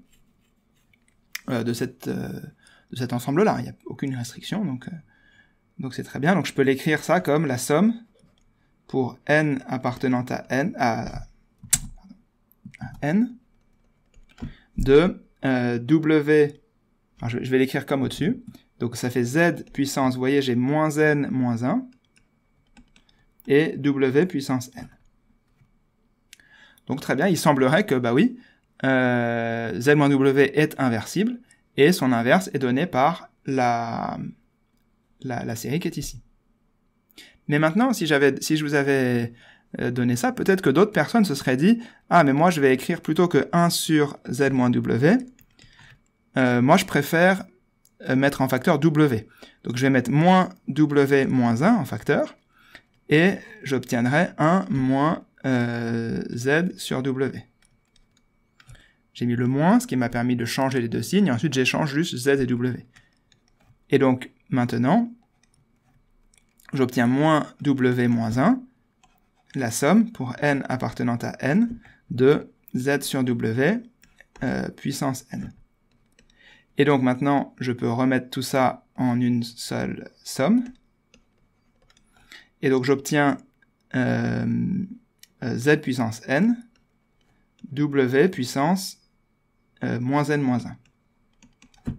Speaker 1: euh, de, cette, euh, cet ensemble-là. Il n'y a aucune restriction, donc donc c'est très bien. Donc je peux l'écrire ça comme la somme pour n appartenant à n de w. je, je vais l'écrire comme au-dessus. Donc ça fait z puissance, vous voyez, j'ai moins n moins 1 et w puissance n. Donc très bien, il semblerait que, bah oui, euh, Z-W est inversible, et son inverse est donné par la, la, série qui est ici. Mais maintenant, si, si je vous avais euh, donné ça, peut-être que d'autres personnes se seraient dit « Ah, mais moi, je vais écrire plutôt que 1 sur Z-W, euh, moi, je préfère euh, mettre en facteur W. Donc, je vais mettre moins W moins 1 en facteur, et j'obtiendrai 1 moins euh, Z sur W. J'ai mis le moins, ce qui m'a permis de changer les deux signes, et ensuite j'échange juste Z et W. Et donc maintenant, j'obtiens moins W moins 1, la somme pour n appartenant à n de Z sur W euh, puissance n. Et donc maintenant, je peux remettre tout ça en une seule somme. Et donc j'obtiens euh, euh, z puissance n, w puissance euh, moins n moins 1.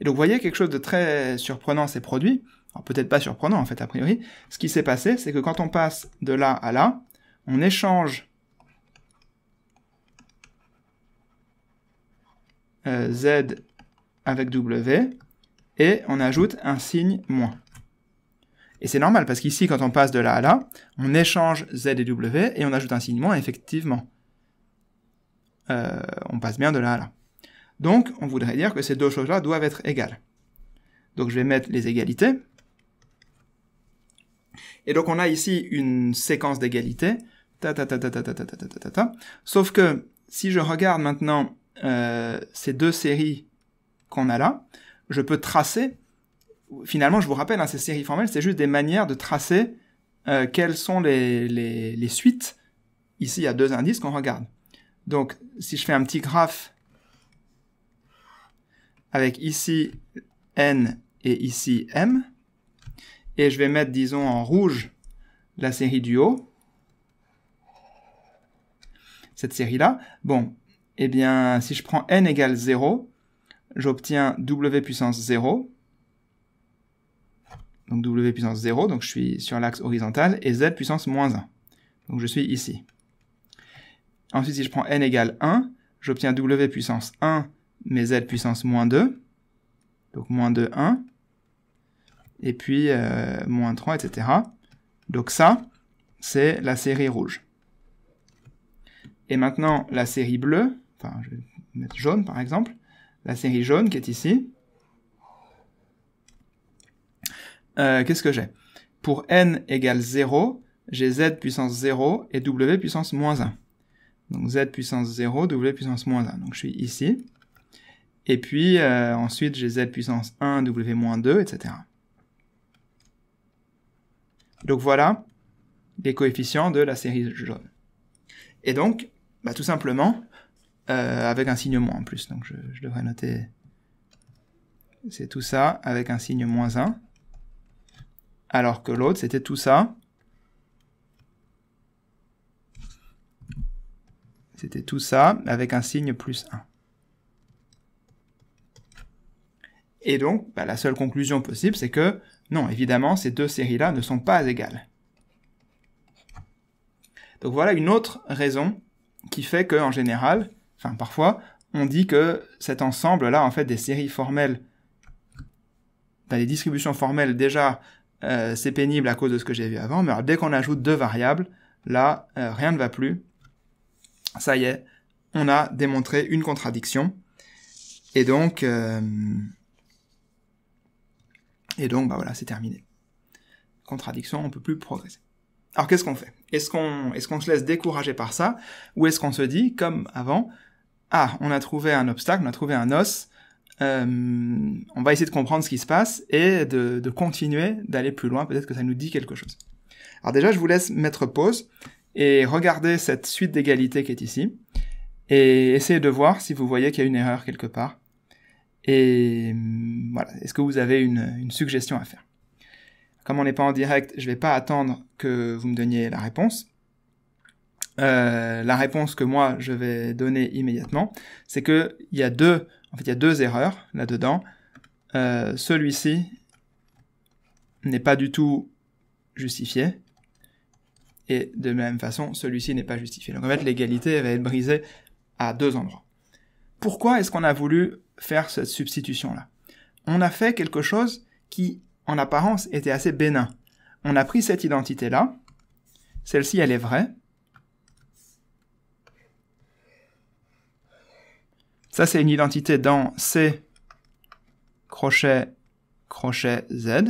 Speaker 1: Et donc vous voyez quelque chose de très surprenant s'est produit, peut-être pas surprenant en fait a priori, ce qui s'est passé c'est que quand on passe de là à là, on échange euh, z avec w et on ajoute un signe moins. Et c'est normal, parce qu'ici, quand on passe de là à là, on échange Z et W, et on ajoute un signe moins, effectivement. on passe bien de là à là. Donc, on voudrait dire que ces deux choses-là doivent être égales. Donc, je vais mettre les égalités. Et donc, on a ici une séquence d'égalités. Ta ta ta ta ta ta ta ta ta Sauf que, si je regarde maintenant ces deux séries qu'on a là, je peux tracer finalement, je vous rappelle, hein, ces séries formelles, c'est juste des manières de tracer euh, quelles sont les, les, suites. Ici, il y a deux indices qu'on regarde. Donc, si je fais un petit graphe avec ici n et ici m, et je vais mettre, disons, en rouge la série du haut, cette série-là, bon, eh bien, si je prends n égale 0, j'obtiens w puissance 0, donc W puissance 0, donc je suis sur l'axe horizontal, et Z puissance moins 1. Donc je suis ici. Ensuite, si je prends n égale 1, j'obtiens W puissance 1, mais Z puissance moins 2, donc moins 2, 1, et puis euh, moins 3, etc. Donc ça, c'est la série rouge. Et maintenant, la série bleue, enfin, je vais mettre jaune par exemple, la série jaune qui est ici, Euh, qu'est-ce que j'ai Pour n égale 0, j'ai z puissance 0 et w puissance moins 1. Donc z puissance 0, w puissance moins 1. Donc je suis ici. Et puis euh, ensuite j'ai z puissance 1, w moins 2, etc. Donc voilà les coefficients de la série jaune. Et donc, bah, tout simplement, euh, avec un signe moins en plus. Donc je, je devrais noter, c'est tout ça avec un signe moins 1 alors que l'autre, c'était tout ça. C'était tout ça avec un signe plus 1. Et donc, bah, la seule conclusion possible, c'est que non, évidemment, ces deux séries-là ne sont pas égales. Donc voilà une autre raison qui fait que, en général, enfin parfois, on dit que cet ensemble-là, en fait, des séries formelles, bah, des distributions formelles déjà euh, c'est pénible à cause de ce que j'ai vu avant, mais dès qu'on ajoute deux variables, là, euh, rien ne va plus. Ça y est, on a démontré une contradiction. Et donc, euh, et donc, bah voilà, c'est terminé. Contradiction, on peut plus progresser. Alors qu'est-ce qu'on fait Est-ce qu'on est-ce qu'on se laisse décourager par ça, ou est-ce qu'on se dit, comme avant, ah, on a trouvé un obstacle, on a trouvé un os, euh, on va essayer de comprendre ce qui se passe et de, continuer d'aller plus loin. Peut-être que ça nous dit quelque chose. Alors déjà, je vous laisse mettre pause et regarder cette suite d'égalités qui est ici et essayer de voir si vous voyez qu'il y a une erreur quelque part. Et hum, voilà, est-ce que vous avez une, suggestion à faire Comme on n'est pas en direct, je ne vais pas attendre que vous me donniez la réponse. Euh, la réponse que moi je vais donner immédiatement, c'est qu'il y a deux en fait, il y a deux erreurs là-dedans. Euh, celui-ci n'est pas du tout justifié. Et de la même façon, celui-ci n'est pas justifié. Donc en fait, l'égalité va être brisée à deux endroits. Pourquoi est-ce qu'on a voulu faire cette substitution-là On a fait quelque chose qui, en apparence, était assez bénin. On a pris cette identité-là, celle-ci elle est vraie, Ça, c'est une identité dans C, crochet, crochet Z.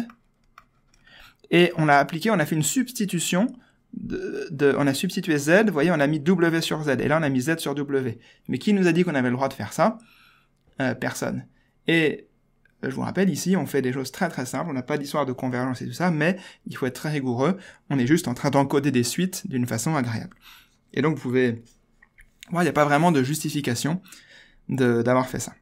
Speaker 1: Et on a appliqué, on a fait une substitution. De, on a substitué Z, vous voyez, on a mis W sur Z. Et là, on a mis Z sur W. Mais qui nous a dit qu'on avait le droit de faire ça euh, Personne. Et euh, je vous rappelle, ici, on fait des choses très très simples, on n'a pas d'histoire de convergence et tout ça, mais il faut être très rigoureux, on est juste en train d'encoder des suites d'une façon agréable. Et donc, vous pouvez... voilà, il n'y a pas vraiment de justification d'avoir fait ça.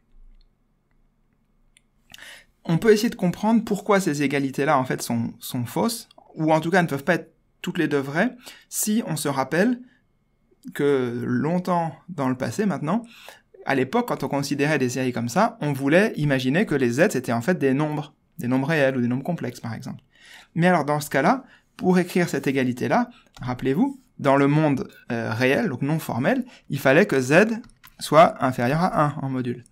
Speaker 1: On peut essayer de comprendre pourquoi ces égalités-là, en fait, sont, fausses, ou en tout cas ne peuvent pas être toutes les deux vraies, si on se rappelle que longtemps dans le passé maintenant, à l'époque, quand on considérait des séries comme ça, on voulait imaginer que les z c'était en fait des nombres, des nombres réels ou des nombres complexes par exemple. Mais alors dans ce cas-là, pour écrire cette égalité-là, rappelez-vous, dans le monde euh, réel, donc non formel, il fallait que z soit inférieur à 1 en module.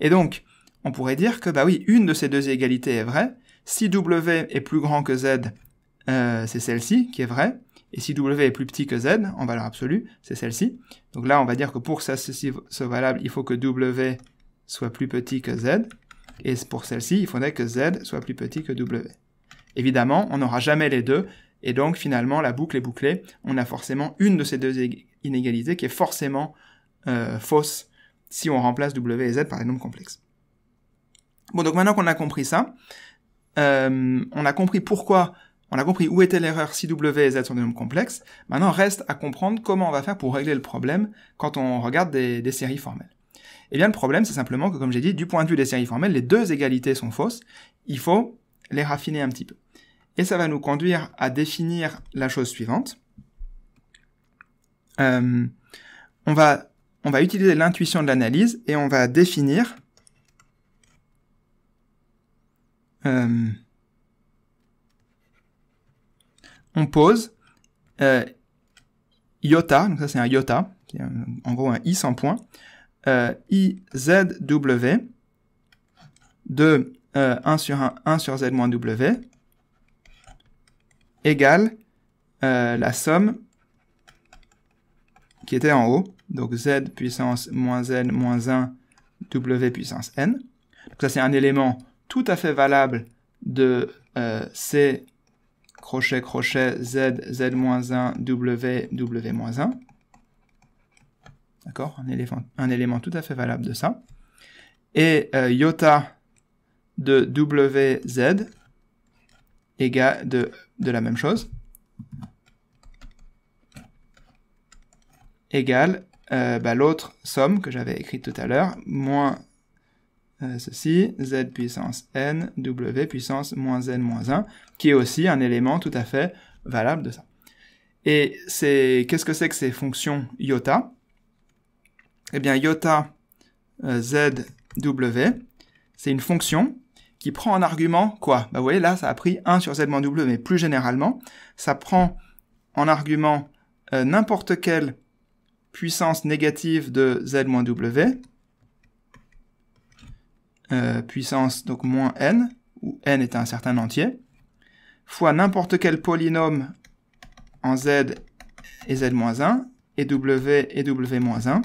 Speaker 1: Et donc, on pourrait dire que, bah oui, une de ces deux égalités est vraie. Si W est plus grand que Z, euh, c'est celle-ci qui est vraie. Et si W est plus petit que Z, en valeur absolue, c'est celle-ci. Donc là, on va dire que pour que ça soit valable, il faut que W soit plus petit que Z. Et pour celle-ci, il faudrait que Z soit plus petit que W. Évidemment, on n'aura jamais les deux. Et donc, finalement, la boucle est bouclée. On a forcément une de ces deux inégalités qui est forcément fausse euh, fausse si on remplace W et Z par des nombres complexes. Bon, donc maintenant qu'on a compris ça, euh, on a compris pourquoi, on a compris où était l'erreur si W et Z sont des nombres complexes. Maintenant, reste à comprendre comment on va faire pour régler le problème quand on regarde des, séries formelles. Eh bien, le problème, c'est simplement que, comme j'ai dit, du point de vue des séries formelles, les deux égalités sont fausses. Il faut les raffiner un petit peu. Et ça va nous conduire à définir la chose suivante. Euh, on va on va utiliser l'intuition de l'analyse et on va définir euh, on pose euh, iota, donc ça c'est un iota, en gros un i sans point, euh, izw de 1 sur 1, 1 sur z moins w égale la somme qui était en haut donc z puissance moins n moins 1 w puissance n. Donc ça c'est un élément tout à fait valable de euh, c crochet crochet z z moins 1 w w moins 1. D'accord un, élément, un élément tout à fait valable de ça. Et euh, iota de wz égale de, de la même chose égale euh, bah, l'autre somme que j'avais écrite tout à l'heure, moins euh, ceci, z puissance n, w puissance moins n moins 1, qui est aussi un élément tout à fait valable de ça. Et c'est qu'est-ce que c'est que ces fonctions iota Eh bien, iota euh, z, w, c'est une fonction qui prend en argument quoi Bah vous voyez, là, ça a pris 1 sur z moins w, mais plus généralement, ça prend en argument n'importe quel puissance négative de z moins w, euh, puissance donc moins n, où n est un certain entier, fois n'importe quel polynôme en z et z moins 1, et w et w moins 1,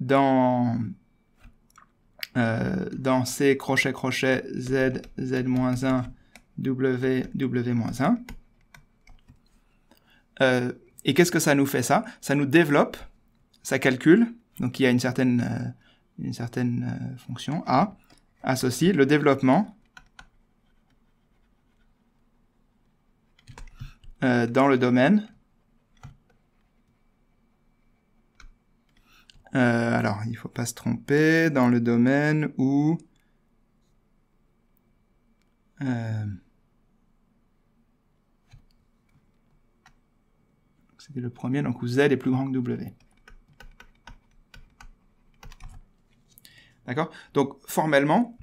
Speaker 1: dans, euh, dans ces crochets crochets z, z moins 1, w, w moins 1. Euh, et qu'est-ce que ça nous fait ça Ça nous développe, ça calcule, donc il y a une certaine, euh, une certaine euh, fonction A, associe le développement euh, dans le domaine. alors, il ne faut pas se tromper, dans le domaine où... le premier, donc où z est plus grand que w. D'accord Donc formellement,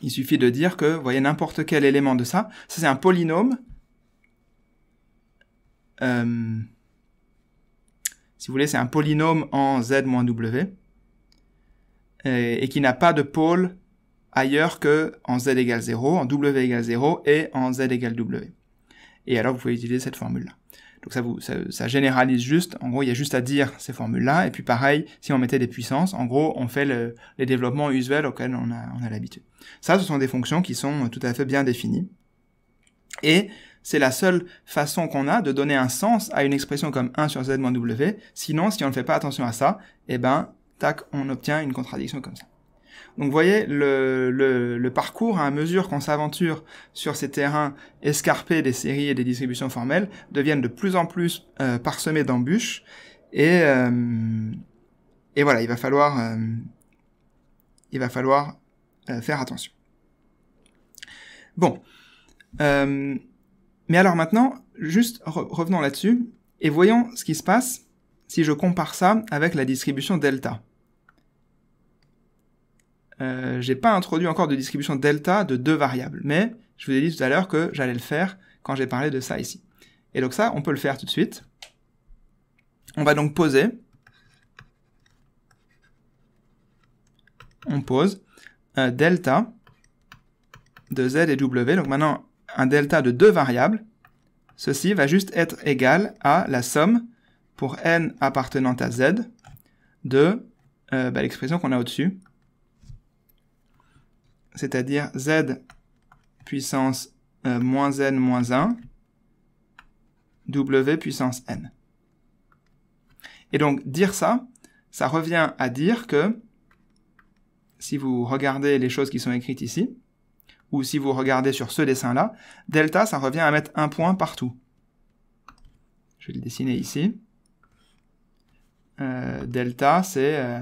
Speaker 1: il suffit de dire que, vous voyez, n'importe quel élément de ça, ça c'est un polynôme. Euh, si vous voulez, c'est un polynôme en z moins w et, qui n'a pas de pôle ailleurs que en z égale 0, en w égale 0 et en z égale w. Et alors vous pouvez utiliser cette formule-là. Donc ça, vous, ça, généralise juste. En gros, il y a juste à dire ces formules-là. Et puis pareil, si on mettait des puissances, en gros, on fait les développements usuels auxquels on a, l'habitude. Ça, ce sont des fonctions qui sont tout à fait bien définies. Et c'est la seule façon qu'on a de donner un sens à une expression comme 1 sur z moins w. Sinon, si on ne fait pas attention à ça, eh ben, tac, on obtient une contradiction comme ça. Donc vous voyez, le, parcours, à mesure qu'on s'aventure sur ces terrains escarpés des séries et des distributions formelles, deviennent de plus en plus euh, parsemés d'embûches. Et, euh, et voilà, il va falloir, euh, il va falloir euh, faire attention. Bon. mais alors maintenant, juste revenons là-dessus et voyons ce qui se passe si je compare ça avec la distribution delta. Euh, j'ai pas introduit encore de distribution delta de deux variables, mais je vous ai dit tout à l'heure que j'allais le faire quand j'ai parlé de ça ici. Et donc ça, on peut le faire tout de suite. On va donc poser. On pose un euh, delta de z et w. Donc maintenant, un delta de deux variables. Ceci va juste être égal à la somme pour n appartenant à z de euh, bah, l'expression qu'on a au-dessus, c'est-à-dire z puissance euh, moins n moins 1, w puissance n. Et donc dire ça, ça revient à dire que, si vous regardez les choses qui sont écrites ici, ou si vous regardez sur ce dessin-là, delta, ça revient à mettre un point partout. Je vais le dessiner ici. Euh, delta, c'est... Euh,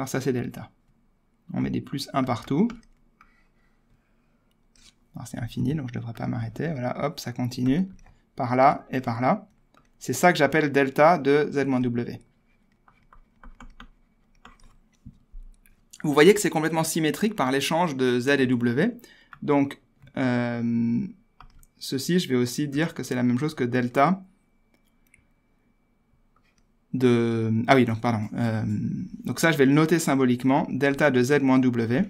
Speaker 1: Alors ça c'est delta. On met des plus 1 partout. C'est infini, donc je ne devrais pas m'arrêter. Voilà, hop, ça continue. Par là et par là. C'est ça que j'appelle delta de z-w. Vous voyez que c'est complètement symétrique par l'échange de z et w. Donc, euh, ceci, je vais aussi dire que c'est la même chose que delta ah oui, donc pardon. Euh, donc ça, je vais le noter symboliquement. Delta de z moins w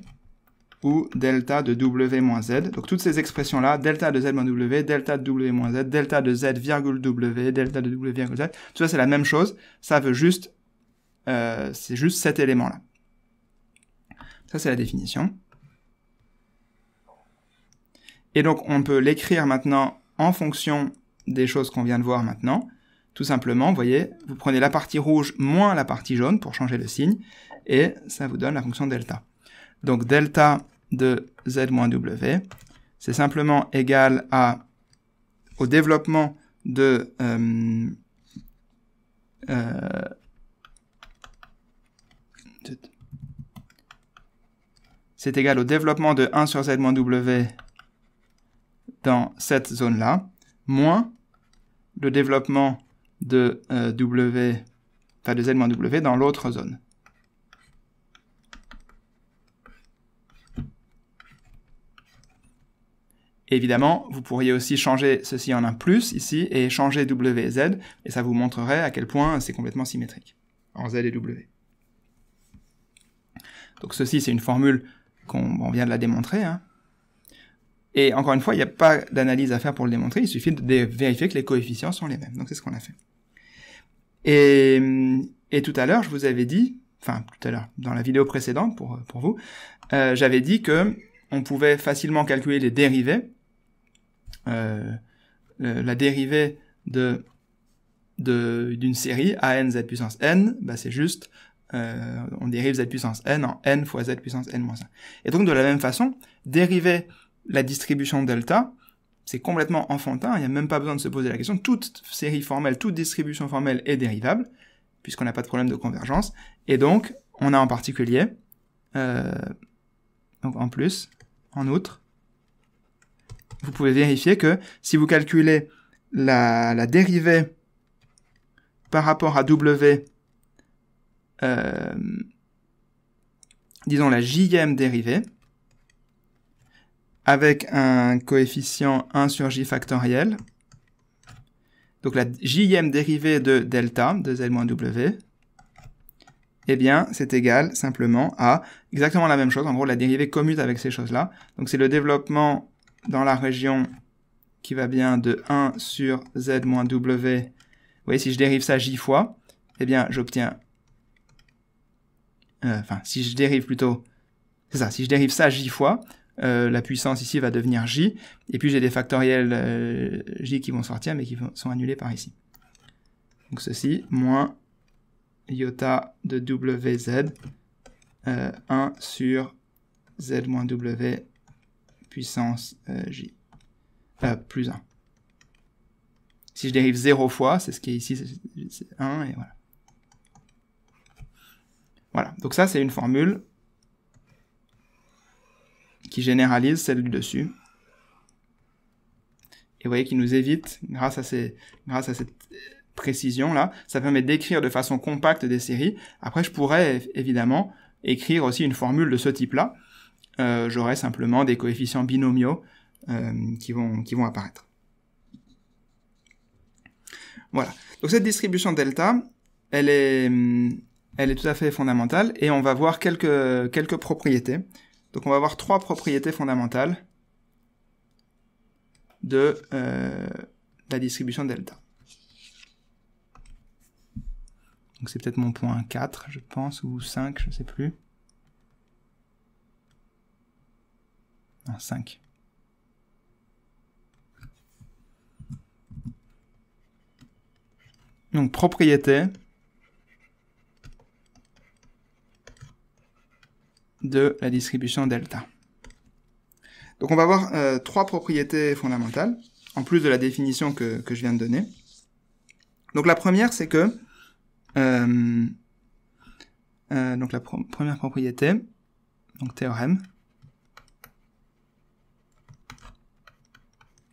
Speaker 1: ou delta de w moins z. Donc toutes ces expressions-là, delta de z moins w, delta de w moins z, delta de z virgule w, delta de w virgule z, tout ça c'est la même chose. Ça veut juste... Euh, c'est juste cet élément-là. Ça c'est la définition. Et donc on peut l'écrire maintenant en fonction des choses qu'on vient de voir maintenant. Tout simplement, vous voyez, vous prenez la partie rouge moins la partie jaune pour changer le signe, et ça vous donne la fonction delta. Donc delta de z moins w, c'est simplement égal à, au développement de... Euh, euh, c'est égal au développement de 1 sur z moins w dans cette zone-là, moins le développement de euh, W, de Z moins W dans l'autre zone. Évidemment, vous pourriez aussi changer ceci en un plus ici et changer W et Z, et ça vous montrerait à quel point c'est complètement symétrique en Z et W. Donc ceci, c'est une formule qu'on vient de la démontrer. Hein. Et encore une fois, il n'y a pas d'analyse à faire pour le démontrer, il suffit de vérifier que les coefficients sont les mêmes. Donc c'est ce qu'on a fait. Euh, et, tout à l'heure, je vous avais dit, enfin tout à l'heure, dans la vidéo précédente pour, euh, pour vous, euh, j'avais dit que on pouvait facilement calculer les dérivés, la dérivée de d'une série an z puissance n, bah c'est juste, on dérive z puissance n en n fois z puissance n moins 1. Et donc de la même façon, dériver la distribution delta, c'est complètement enfantin, il n'y a même pas besoin de se poser la question. Toute série formelle, toute distribution formelle est dérivable, puisqu'on n'a pas de problème de convergence. Et donc, on a en particulier, euh, donc en plus, en outre, vous pouvez vérifier que si vous calculez la, dérivée par rapport à W, euh, disons la JM dérivée, avec un coefficient 1 sur j factoriel. Donc la jm dérivée de delta, de z-w, eh bien, c'est égal simplement à exactement la même chose. En gros, la dérivée commute avec ces choses-là. Donc c'est le développement dans la région qui va bien de 1 sur z-w. Vous voyez, si je dérive ça j fois, eh bien, j'obtiens... Euh, enfin, si je dérive plutôt... C'est ça, si je dérive ça j fois, euh, la puissance ici va devenir j, et puis j'ai des factoriels euh, j qui vont sortir, mais qui sont annulés par ici. Donc ceci, moins iota de wz, 1 euh, sur z moins w puissance j, plus 1. Si je dérive 0 fois, c'est ce qui est ici, c'est 1, et voilà. Voilà, donc ça c'est une formule qui généralise celle du dessus. Et vous voyez qu'il nous évite, grâce à, cette euh, précision-là, ça permet d'écrire de façon compacte des séries. Après, je pourrais évidemment écrire aussi une formule de ce type-là. Euh, J'aurai simplement des coefficients binomiaux euh, qui, vont, apparaître. Voilà. Donc cette distribution delta, elle est, tout à fait fondamentale et on va voir quelques propriétés donc on va avoir trois propriétés fondamentales de euh, la distribution delta. Donc c'est peut-être mon point 4, je pense, ou 5, je ne sais plus. Non, 5. Donc propriété de la distribution delta. Donc on va voir euh, trois propriétés fondamentales, en plus de la définition que, je viens de donner. Donc la première, c'est que... Euh, euh, donc la première propriété, donc théorème.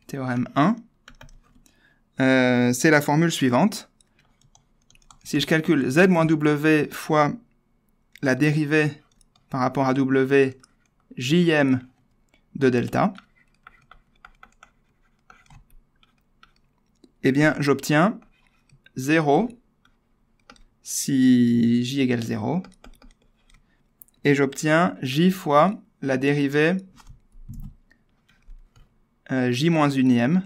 Speaker 1: Théorème 1. c'est la formule suivante. Si je calcule z-w fois la dérivée par rapport à W, JM de delta, eh bien j'obtiens 0 si j égale 0, et j'obtiens j fois la dérivée euh, j moins 1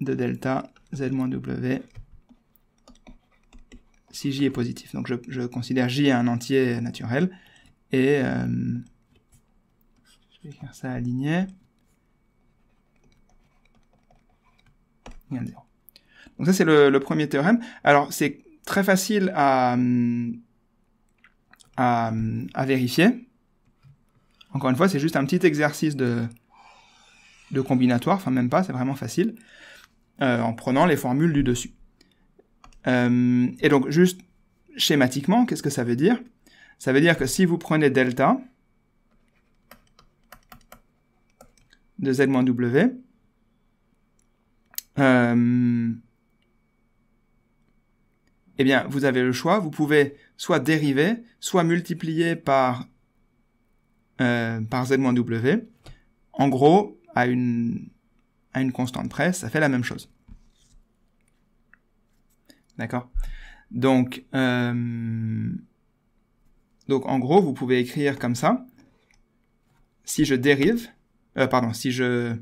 Speaker 1: de delta z moins w si j est positif. Donc je, considère j un entier naturel. Et euh, je vais écrire ça aligné. Donc ça c'est le, premier théorème. Alors c'est très facile à, à, vérifier. Encore une fois, c'est juste un petit exercice de, de combinatoire, enfin même pas, c'est vraiment facile, euh, en prenant les formules du dessus. Euh, et donc, juste schématiquement, qu'est-ce que ça veut dire Ça veut dire que si vous prenez delta de z w, euh, eh bien, vous avez le choix. Vous pouvez soit dériver, soit multiplier par, euh, z w. En gros, à une, à une constante près, ça fait la même chose. D'accord donc, euh, donc, en gros, vous pouvez écrire comme ça. Si je dérive, euh, pardon, si je...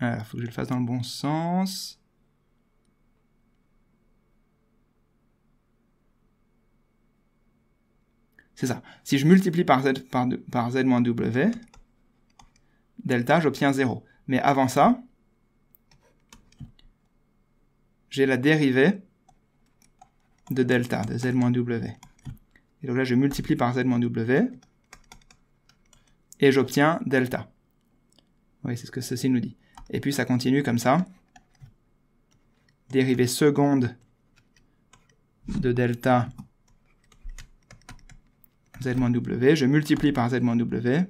Speaker 1: Il euh, faut que je le fasse dans le bon sens. C'est ça. Si je multiplie par z, par, par z moins w, delta, j'obtiens 0. Mais avant ça, j'ai la dérivée de delta, de z w. Et donc là, je multiplie par z w et j'obtiens delta. Oui, c'est ce que ceci nous dit. Et puis ça continue comme ça. Dérivée seconde de delta z w, je multiplie par z w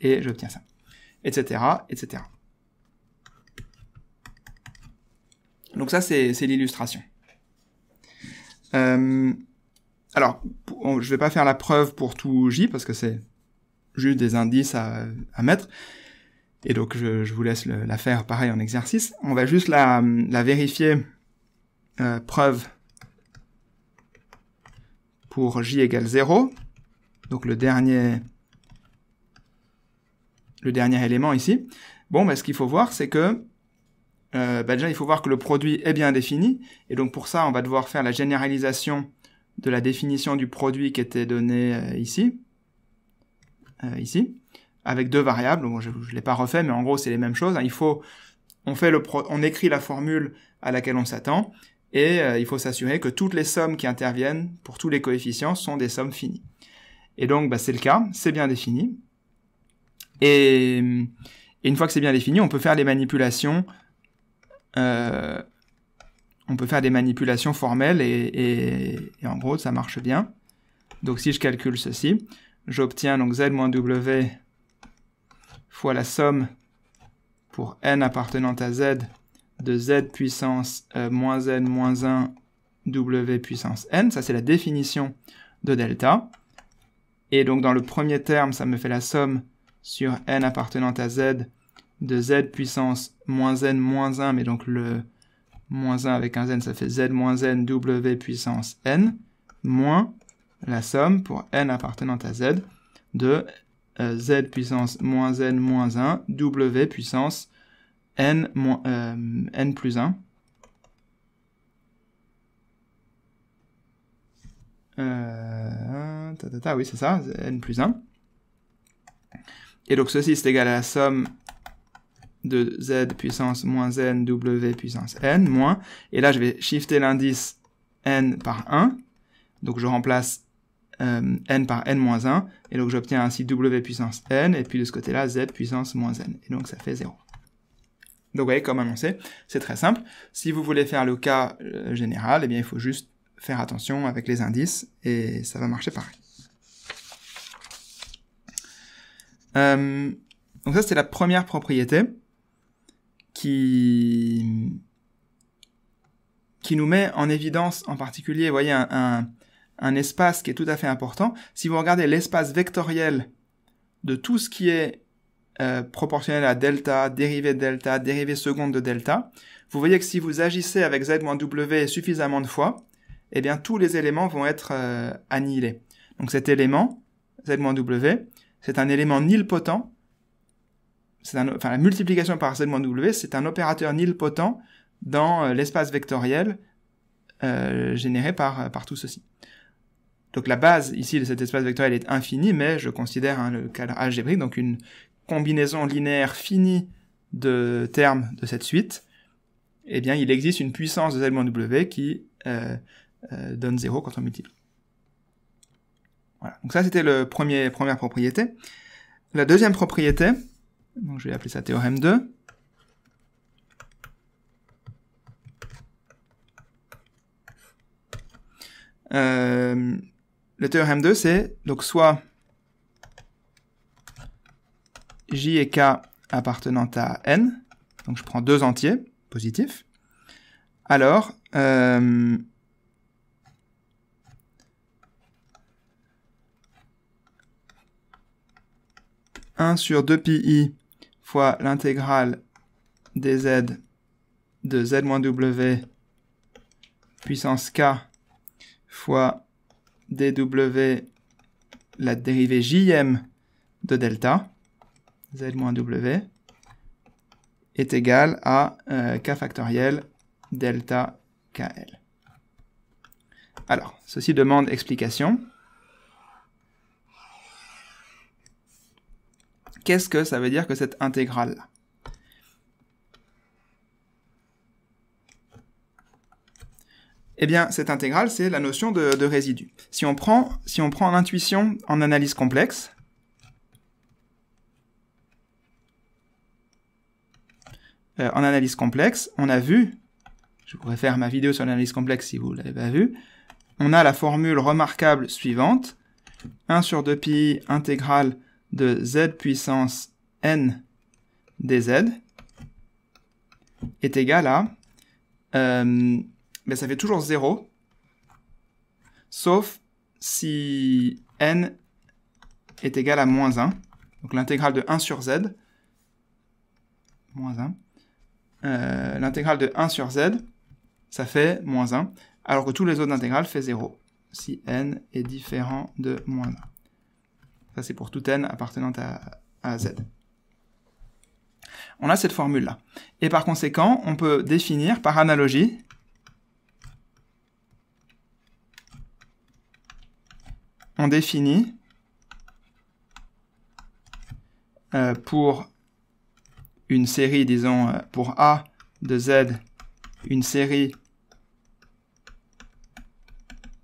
Speaker 1: et j'obtiens ça, etc., etc. Donc ça, c'est l'illustration. Euh, alors, je ne vais pas faire la preuve pour tout J, parce que c'est juste des indices à, mettre. Et donc, je, vous laisse la faire pareil en exercice. On va juste la, vérifier euh, preuve pour j égale 0. Donc, le dernier, le dernier élément ici. Bon, ben ce qu'il faut voir, c'est que euh, bah, déjà, il faut voir que le produit est bien défini. Et donc, pour ça, on va devoir faire la généralisation de la définition du produit qui était donnée euh, ici. Euh, ici. Avec deux variables. je ne l'ai pas refait, mais en gros, c'est les mêmes choses. Hein, il faut, on, fait le on écrit la formule à laquelle on s'attend. Et il faut s'assurer que toutes les sommes qui interviennent pour tous les coefficients sont des sommes finies. Et donc, bah, c'est le cas. C'est bien défini. et une fois que c'est bien défini, on peut faire les manipulations euh, on peut faire des manipulations formelles et, en gros ça marche bien. Donc si je calcule ceci, j'obtiens donc z moins w fois la somme pour n appartenant à z de z puissance euh, moins n moins 1 w puissance n. Ça c'est la définition de delta. Et donc dans le premier terme, ça me fait la somme sur n appartenant à z de z puissance moins n moins 1, mais donc le moins 1 avec un z, ça fait z moins n w puissance n, moins la somme pour n appartenant à z de euh, z puissance moins n moins 1, w puissance n, euh, n plus 1. Euh, oui, c'est ça, n plus 1. Et donc ceci, c'est égal à la somme de z puissance moins n w puissance n moins. Et là, je vais shifter l'indice n par 1. Donc je remplace euh, n par n moins 1. Et donc j'obtiens ainsi w puissance n. Et puis de ce côté-là, z puissance moins n. Et donc ça fait 0. Donc vous voyez, comme annoncé, c'est très simple. Si vous voulez faire le cas euh, général, eh bien il faut juste faire attention avec les indices et ça va marcher pareil. Euh, donc ça, c'est la première propriété qui qui nous met en évidence en particulier, voyez, un, espace qui est tout à fait important. Si vous regardez l'espace vectoriel de tout ce qui est euh, proportionnel à delta, dérivée de delta, dérivée seconde de delta, vous voyez que si vous agissez avec z w suffisamment de fois, eh bien tous les éléments vont être euh, annihilés. Donc cet élément, z w, c'est un élément nilpotent enfin, la multiplication par Z W, c'est un opérateur nilpotent dans euh, l'espace vectoriel euh, généré par, euh, par tout ceci. Donc la base ici de cet espace vectoriel est infinie, mais je considère hein, le cadre algébrique, donc une combinaison linéaire finie de termes de cette suite, eh bien il existe une puissance de Z W qui donne 0 quand on multiplie. Voilà, donc ça c'était la première propriété. La deuxième propriété, donc je vais appeler ça théorème 2. Euh, le théorème 2, c'est donc soit j et k appartenant à n, donc je prends deux entiers positifs, alors 1 euh, sur 2 pi fois l'intégrale des z de z w puissance k fois dw la dérivée jm de delta z w est égale à euh, k factoriel delta kl. Alors, ceci demande explication. qu'est-ce que ça veut dire que cette intégrale -là Eh bien, cette intégrale, c'est la notion de, résidu. Si on prend, si prend en en analyse complexe, euh, en analyse complexe, on a vu, je pourrais faire ma vidéo sur l'analyse complexe si vous ne l'avez pas vue, on a la formule remarquable suivante, 1 sur 2 pi intégrale de z puissance n dz est égal à... Euh, ben, ça fait toujours 0, sauf si n est égal à moins 1. Donc l'intégrale de 1 sur z, moins 1, euh, l'intégrale de 1 sur z, ça fait moins 1, alors que tous les autres intégrales fait 0, si n est différent de moins 1. Ça, c'est pour tout n appartenant à, z. On a cette formule-là. Et par conséquent, on peut définir par analogie on définit euh, pour une série, disons, euh, pour A de Z, une série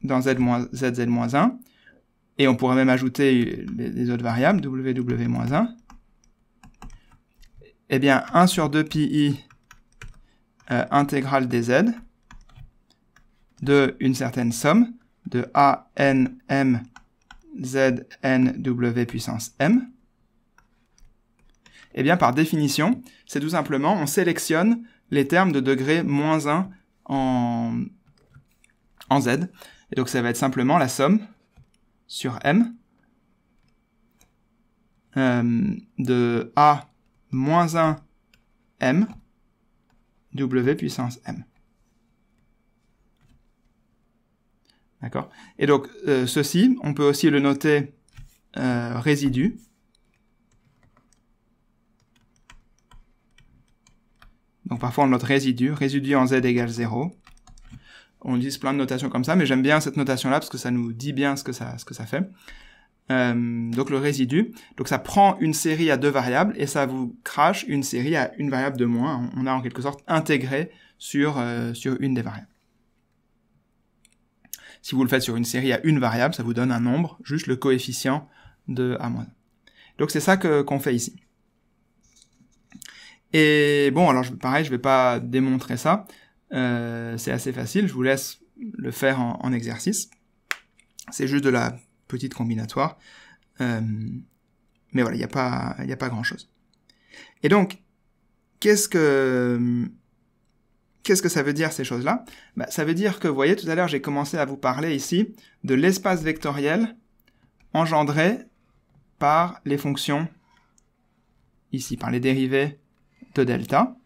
Speaker 1: dans Z, Z, Z-1, et on pourrait même ajouter les, autres variables, ww-1. et eh bien, 1 sur 2pi euh, intégrale dz de une certaine somme de a, n, m, z, n, w puissance m. et eh bien, par définition, c'est tout simplement, on sélectionne les termes de degré moins 1 en, en z. Et donc, ça va être simplement la somme sur M euh, de A moins 1 M W puissance M. D'accord Et donc, euh, ceci, on peut aussi le noter euh, résidu. Donc parfois on note résidu, résidu en Z égale 0 on utilise plein de notations comme ça, mais j'aime bien cette notation-là parce que ça nous dit bien ce que ça, ce que ça fait. Euh, donc le résidu, donc ça prend une série à deux variables et ça vous crache une série à une variable de moins. On a en quelque sorte intégré sur, euh, sur une des variables. Si vous le faites sur une série à une variable, ça vous donne un nombre, juste le coefficient de A-. Donc c'est ça qu'on fait ici. Et bon, alors pareil, je vais pas démontrer ça. Euh, c'est assez facile, je vous laisse le faire en, exercice. C'est juste de la petite combinatoire. Euh, mais voilà, il n'y a, pas, a pas grand chose. Et donc, qu'est-ce que. Qu'est-ce que ça veut dire ces choses-là bah, Ça veut dire que, vous voyez, tout à l'heure, j'ai commencé à vous parler ici de l'espace vectoriel engendré par les fonctions, ici, par les dérivés de delta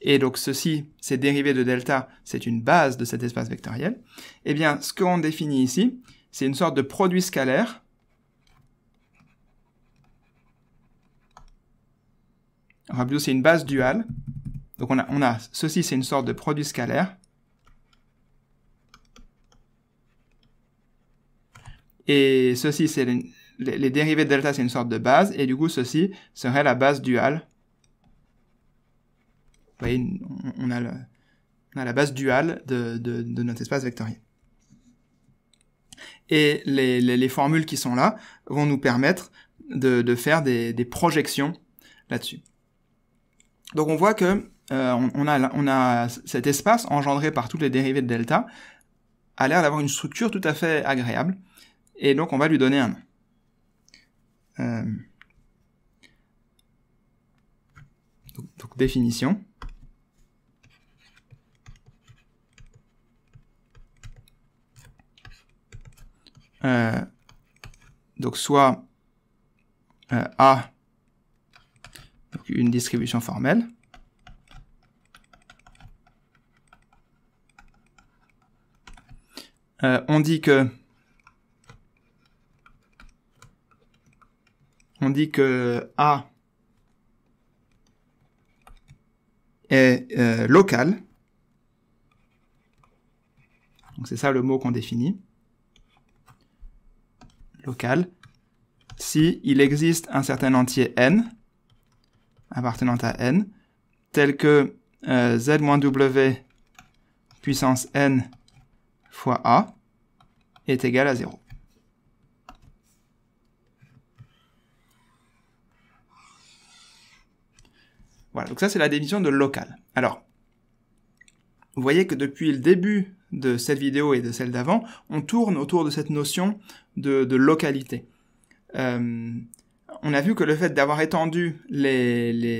Speaker 1: et donc ceci, ces dérivés de delta, c'est une base de cet espace vectoriel, et eh bien, ce qu'on définit ici, c'est une sorte de produit scalaire. Enfin, c'est une base duale. Donc on a, ceci, c'est une sorte de produit scalaire. Et ceci, c'est les, les, dérivés de delta, c'est une sorte de base. Et du coup, ceci serait la base duale voyez, on a, la base duale de, notre espace vectoriel. Et les, formules qui sont là vont nous permettre de, faire des, projections là-dessus. Donc on voit que euh, on, a, cet espace engendré par toutes les dérivées de delta a l'air d'avoir une structure tout à fait agréable. Et donc on va lui donner un nom. Euh, donc, définition. Euh, donc soit euh, A, une distribution formelle, euh, on dit que on dit que A est local. c'est ça le mot qu'on définit local si il existe un certain entier n appartenant à n tel que euh, z z-w puissance n fois a est égal à 0. Voilà, donc ça c'est la définition de local. Alors, vous voyez que depuis le début de cette vidéo et de celle d'avant, on tourne autour de cette notion de, localité. Euh, on a vu que le fait d'avoir étendu les,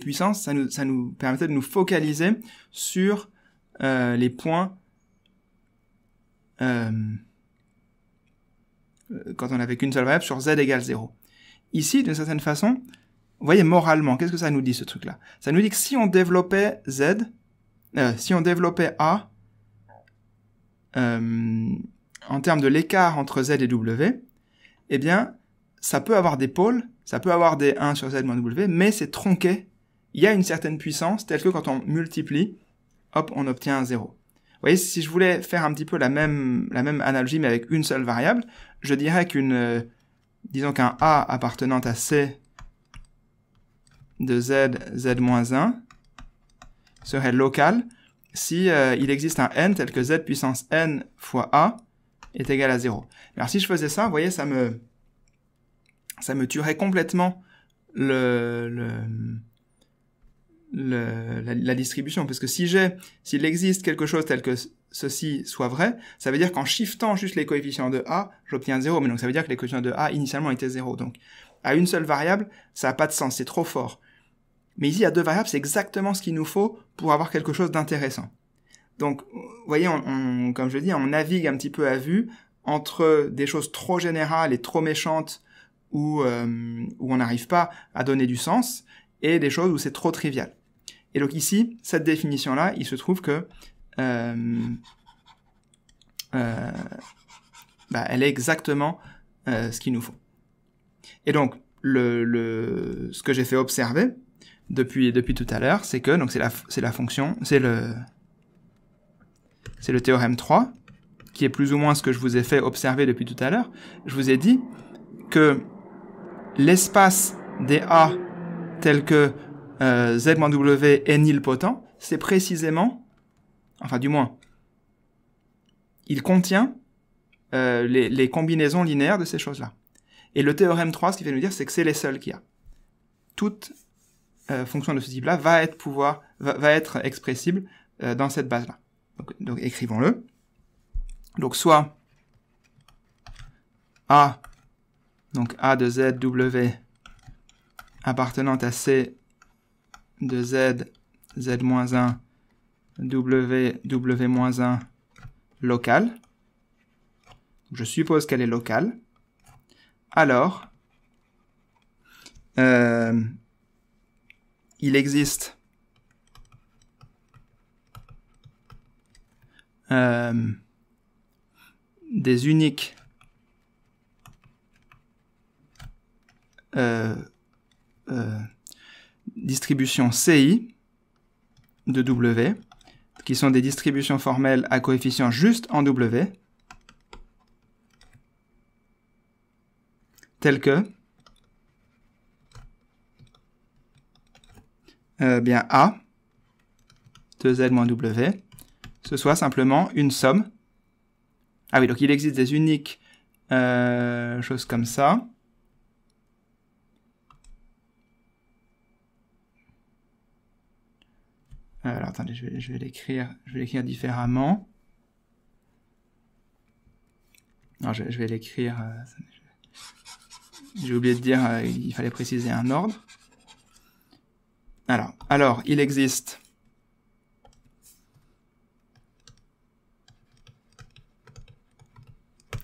Speaker 1: puissances, ça nous, permettait de nous focaliser sur euh, les points euh, quand on n'avait qu'une seule variable sur z égale 0. Ici, d'une certaine façon, vous voyez, moralement, qu'est-ce que ça nous dit ce truc-là Ça nous dit que si on développait Z, euh, si on développait A, euh, en termes de l'écart entre Z et W, eh bien, ça peut avoir des pôles, ça peut avoir des 1 sur Z moins W, mais c'est tronqué. Il y a une certaine puissance, telle que quand on multiplie, hop, on obtient un 0. Vous voyez, si je voulais faire un petit peu la même, la même analogie, mais avec une seule variable, je dirais qu'une, euh, disons qu'un A appartenant à C de z, z-1 serait local si euh, il existe un n tel que z puissance n fois a est égal à 0. Alors si je faisais ça, vous voyez, ça me, ça me tuerait complètement le, la, distribution. Parce que si j'ai, s'il existe quelque chose tel que ceci soit vrai, ça veut dire qu'en shiftant juste les coefficients de a, j'obtiens 0. Mais donc ça veut dire que les coefficients de a initialement étaient 0. Donc à une seule variable, ça n'a pas de sens, c'est trop fort. Mais ici, a deux variables, c'est exactement ce qu'il nous faut pour avoir quelque chose d'intéressant. Donc, euh, vous voyez, on, comme je dis, on navigue un petit peu à vue entre des choses trop générales et trop méchantes où, euh, où on n'arrive pas à donner du sens et des choses où c'est trop trivial. Et donc ici, cette définition-là, il se trouve que euh, bah, elle est exactement ce qu'il nous faut. Et donc, ce que j'ai fait observer, depuis, depuis tout à l'heure, c'est que, donc c'est la, la fonction, c'est le, c'est le théorème 3, qui est plus ou moins ce que je vous ai fait observer depuis tout à l'heure. Je vous ai dit que l'espace des A tel que euh, Z W est nilpotent, c'est précisément, enfin du moins, il contient euh, les, les, combinaisons linéaires de ces choses-là. Et le théorème 3, ce qui va nous dire, c'est que c'est les seuls qu'il y a. Toutes euh, fonction de ce type-là va être pouvoir, va, être expressible euh, dans cette base-là. Donc, écrivons-le. Donc soit A, donc A de Z W appartenant à C de Z, Z-1, W, W-1 local. Je suppose qu'elle est locale. Alors, euh, il existe euh, des uniques euh, euh, distributions CI de W, qui sont des distributions formelles à coefficients juste en W, telles que Euh, bien A, 2 z moins W, ce soit simplement une somme. Ah oui, donc il existe des uniques euh, choses comme ça. Alors attendez, je vais, l'écrire, différemment. Non, je, vais l'écrire. Euh, j'ai oublié de dire, il fallait préciser un ordre. Alors, il existe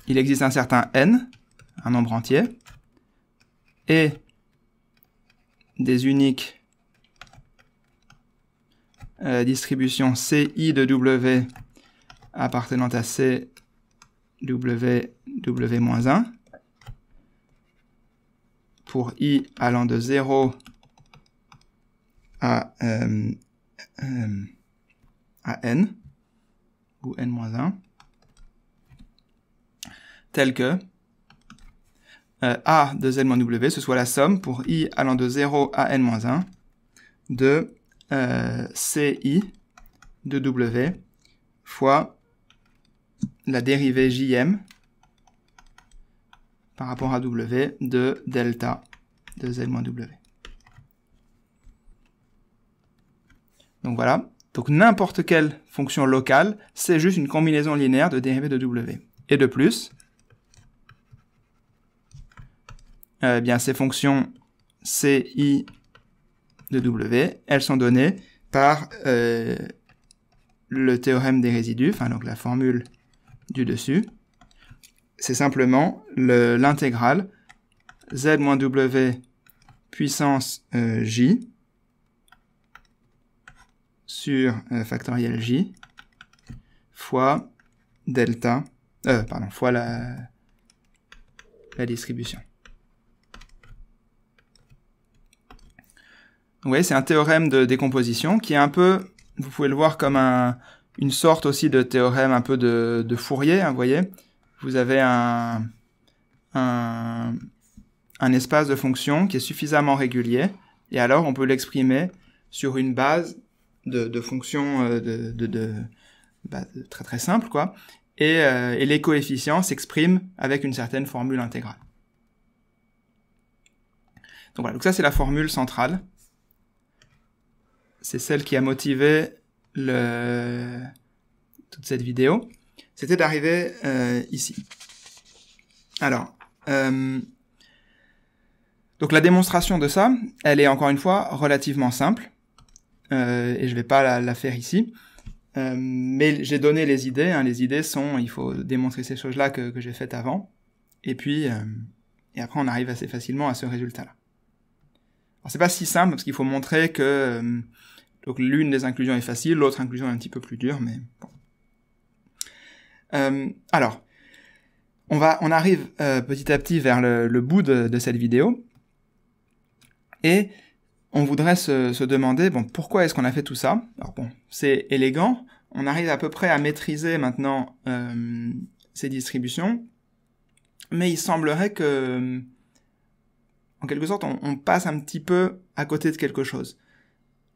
Speaker 1: il existe un certain n, un nombre entier, et des uniques euh, distributions ci de w appartenant à c w w-1 pour i allant de 0 à, euh, euh, à n, ou n-1, tel que euh, a de z w, ce soit la somme pour i allant de 0 à n-1 de euh, ci de w fois la dérivée jm par rapport à w de delta de z w. Donc voilà. Donc n'importe quelle fonction locale, c'est juste une combinaison linéaire de dérivées de w. Et de plus, euh, eh bien ces fonctions ci de w, elles sont données par euh, le théorème des résidus, enfin donc la formule du dessus. C'est simplement l'intégrale z-w puissance euh, j sur euh, factoriel j fois delta, euh, pardon, fois la, la distribution. Oui, c'est un théorème de décomposition qui est un peu, vous pouvez le voir comme un, une sorte aussi de théorème un peu de, de Fourier, hein, vous voyez. Vous avez un, un, un, espace de fonction qui est suffisamment régulier, et alors on peut l'exprimer sur une base de, fonctions euh, bah, de, très très simples, quoi. Euh, et, les coefficients s'expriment avec une certaine formule intégrale. Donc voilà, donc ça c'est la formule centrale. C'est celle qui a motivé le... toute cette vidéo. C'était d'arriver euh, ici. Alors, donc la démonstration de ça, elle est encore une fois relativement simple. Euh, et je vais pas la, faire ici. Euh, mais j'ai donné les idées. Hein. Les idées sont, il faut démontrer ces choses-là que, que j'ai faites avant. Et puis, euh, et après, on arrive assez facilement à ce résultat-là. Alors c'est pas si simple parce qu'il faut montrer que donc l'une des inclusions est facile, l'autre inclusion est un petit peu plus dure, mais bon. Euh, alors, on va, on arrive petit à petit vers le, le bout de, de cette vidéo et on voudrait se, demander, bon, pourquoi est-ce qu'on a fait tout ça Alors bon, c'est élégant, on arrive à peu près à maîtriser maintenant euh, ces distributions, mais il semblerait que, en quelque sorte, on, passe un petit peu à côté de quelque chose.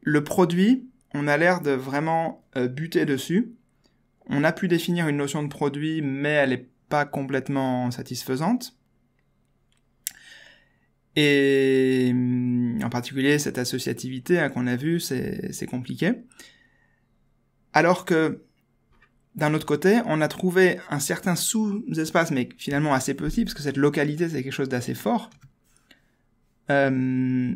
Speaker 1: Le produit, on a l'air de vraiment euh, buter dessus. On a pu définir une notion de produit, mais elle n'est pas complètement satisfaisante. Et hum, en particulier cette associativité hein, qu'on a vue, c'est compliqué. Alors que d'un autre côté, on a trouvé un certain sous-espace, mais finalement assez petit, parce que cette localité, c'est quelque chose d'assez fort. Hum,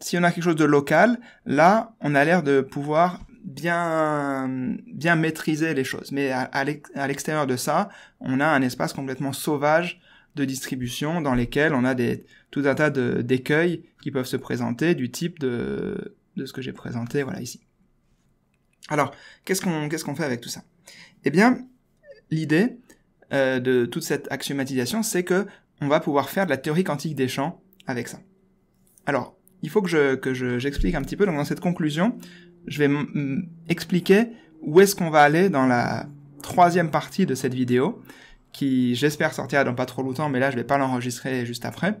Speaker 1: si on a quelque chose de local, là, on a l'air de pouvoir bien, bien maîtriser les choses. Mais à l'extérieur de ça, on a un espace complètement sauvage de distribution dans lesquelles on a des, tout un tas d'écueils qui peuvent se présenter du type de, ce que j'ai présenté voilà ici. Alors, qu'est-ce qu'on qu'est-ce qu'on fait avec tout ça Eh bien, l'idée euh, de toute cette axiomatisation, c'est que on va pouvoir faire de la théorie quantique des champs avec ça. Alors, il faut que j'explique je, que un petit peu. Donc, dans cette conclusion, je vais expliquer où est-ce qu'on va aller dans la troisième partie de cette vidéo, qui j'espère sortir dans pas trop longtemps, mais là je vais pas l'enregistrer juste après.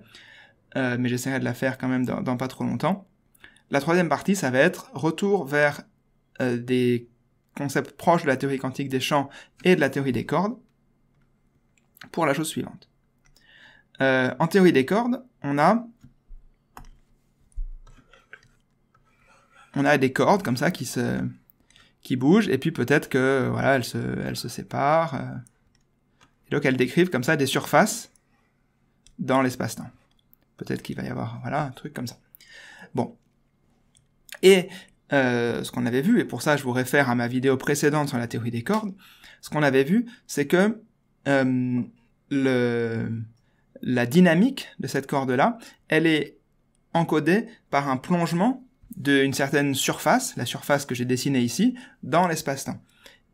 Speaker 1: Euh, mais j'essaierai de la faire quand même dans, pas trop longtemps. La troisième partie, ça va être retour vers euh, des concepts proches de la théorie quantique des champs et de la théorie des cordes pour la chose suivante. Euh, en théorie des cordes, on a on a des cordes comme ça qui se qui bougent et puis peut-être que voilà se se séparent donc elles décrivent comme ça des surfaces dans l'espace-temps. Peut-être qu'il va y avoir voilà un truc comme ça. Bon. Et euh, ce qu'on avait vu, et pour ça je vous réfère à ma vidéo précédente sur la théorie des cordes, ce qu'on avait vu, c'est que euh, la dynamique de cette corde-là, elle est encodée par un plongement d'une certaine surface, la surface que j'ai dessinée ici, dans l'espace-temps.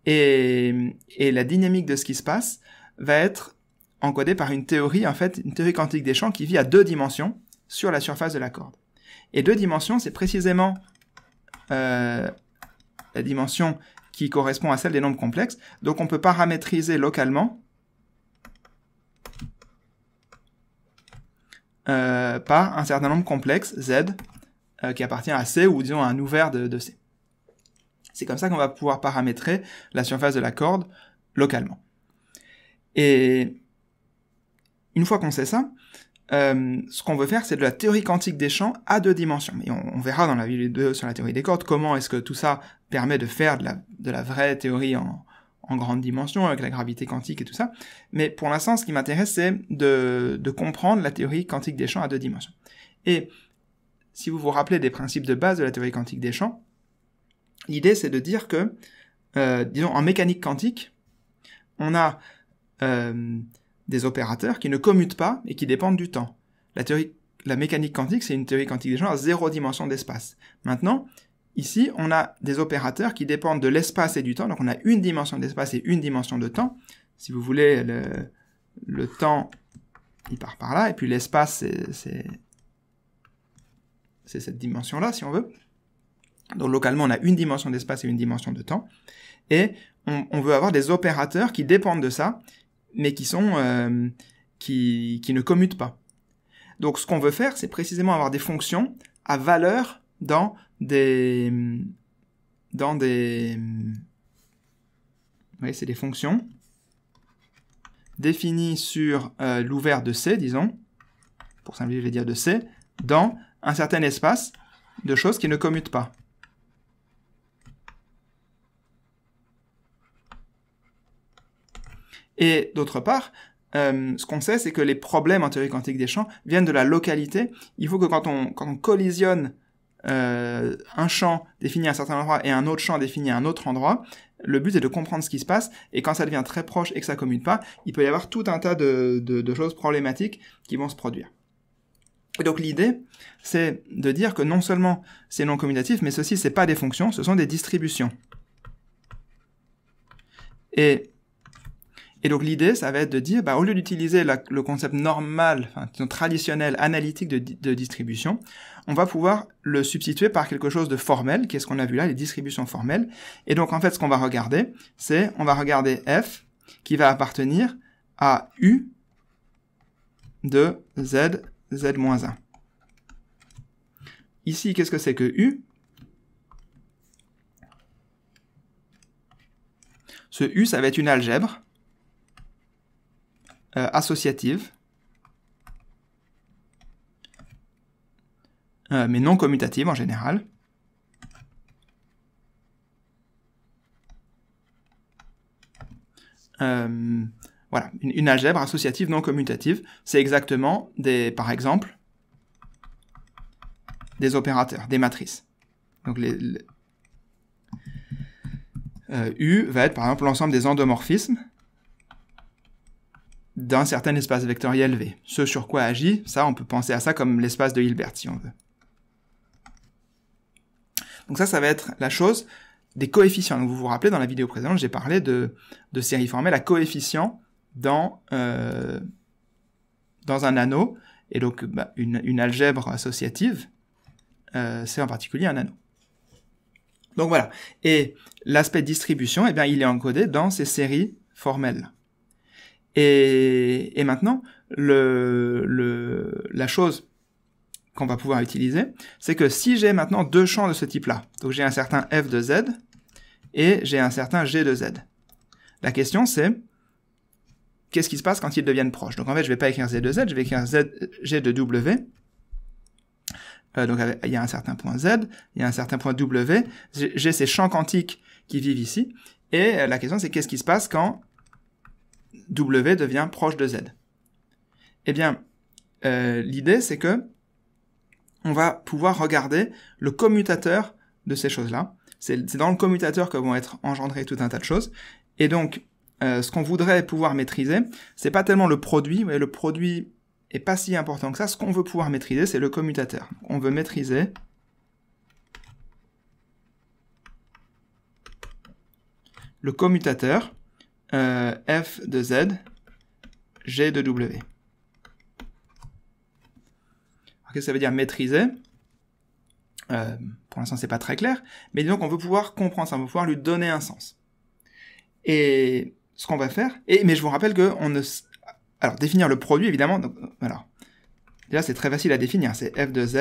Speaker 1: et, la dynamique de ce qui se passe, va être encodé par une théorie, en fait, une théorie quantique des champs qui vit à deux dimensions sur la surface de la corde. Et deux dimensions, c'est précisément euh, la dimension qui correspond à celle des nombres complexes. Donc on peut paramétriser localement euh, par un certain nombre complexe, Z, euh, qui appartient à C, ou disons à un ouvert de C. C'est comme ça qu'on va pouvoir paramétrer la surface de la corde localement. Et une fois qu'on sait ça, euh, ce qu'on veut faire, c'est de la théorie quantique des champs à deux dimensions. Et on, verra dans la vidéo sur la théorie des cordes comment est-ce que tout ça permet de faire de la, vraie théorie en, en, grande dimension avec la gravité quantique et tout ça. Mais pour l'instant, ce qui m'intéresse, c'est de, de, comprendre la théorie quantique des champs à deux dimensions. Et si vous vous rappelez des principes de base de la théorie quantique des champs, l'idée c'est de dire que, euh, disons, en mécanique quantique, on a euh, des opérateurs qui ne commutent pas et qui dépendent du temps. La théorie, la mécanique quantique, c'est une théorie quantique des gens à zéro dimension d'espace. Maintenant, ici, on a des opérateurs qui dépendent de l'espace et du temps. Donc, on a une dimension d'espace et une dimension de temps. Si vous voulez, le, temps, il part par là. Et puis, l'espace, c'est cette dimension-là, si on veut. Donc localement, on a une dimension d'espace et une dimension de temps. Et on, veut avoir des opérateurs qui dépendent de ça mais qui sont euh, qui, ne commutent pas. Donc ce qu'on veut faire, c'est précisément avoir des fonctions à valeur dans des dans des oui, c'est des fonctions définies sur euh, l'ouvert de C, disons, pour simplifier, je vais dire de C, dans un certain espace de choses qui ne commutent pas. Et d'autre part, euh, ce qu'on sait, c'est que les problèmes en théorie quantique des champs viennent de la localité. Il faut que quand on, quand on collisionne euh, un champ défini à un certain endroit et un autre champ défini à un autre endroit, le but est de comprendre ce qui se passe, et quand ça devient très proche et que ça commute pas, il peut y avoir tout un tas de, de, choses problématiques qui vont se produire. donc l'idée, c'est de dire que non seulement c'est non commutatif, mais ceci, c'est pas des fonctions, ce sont des distributions. Et et donc l'idée, ça va être de dire, bah, au lieu d'utiliser le concept normal, traditionnel, analytique de, distribution, on va pouvoir le substituer par quelque chose de formel, quest ce qu'on a vu là, les distributions formelles. Et donc en fait, ce qu'on va regarder, c'est on va regarder f qui va appartenir à u de z, z-1. Ici, qu'est-ce que c'est que u Ce u, ça va être une algèbre euh, associative, euh, mais non commutative en général. Euh, voilà, une, algèbre associative non commutative, c'est exactement des, par exemple, des opérateurs, des matrices. Donc les, U va être par exemple l'ensemble des endomorphismes d'un certain espace vectoriel V. Ce sur quoi agit, ça, on peut penser à ça comme l'espace de Hilbert, si on veut. Donc ça, ça va être la chose des coefficients. vous vous rappelez, dans la vidéo précédente, j'ai parlé de, de série à coefficients dans, euh, dans un anneau, et donc bah, une, une, algèbre associative, euh, c'est en particulier un anneau. Donc voilà. Et l'aspect distribution, eh bien, il est encodé dans ces séries formelles. Et, maintenant, le, le, la chose qu'on va pouvoir utiliser, c'est que si j'ai maintenant deux champs de ce type-là, donc j'ai un certain f de z et j'ai un certain g de z. La question c'est, qu'est-ce qui se passe quand ils deviennent proches Donc en fait, je ne vais pas écrire z de z, je vais écrire z, g de w. Euh, donc il y a un certain point z, il y a un certain point w, j'ai ces champs quantiques qui vivent ici, et euh, la question c'est qu'est-ce qui se passe quand W devient proche de Z. Eh bien, euh, l'idée, c'est que on va pouvoir regarder le commutateur de ces choses-là. C'est dans le commutateur que vont être engendrées tout un tas de choses. Et donc, euh, ce qu'on voudrait pouvoir maîtriser, c'est pas tellement le produit, mais le produit est pas si important que ça. Ce qu'on veut pouvoir maîtriser, c'est le commutateur. On veut maîtriser le commutateur euh, f de z, g de w. Qu'est-ce que ça veut dire maîtriser euh, Pour l'instant, c'est pas très clair, mais disons qu'on veut pouvoir comprendre ça, on veut pouvoir lui donner un sens. Et ce qu'on va faire, et, mais je vous rappelle que on ne, alors définir le produit évidemment, euh, déjà c'est très facile à définir, hein, c'est f de z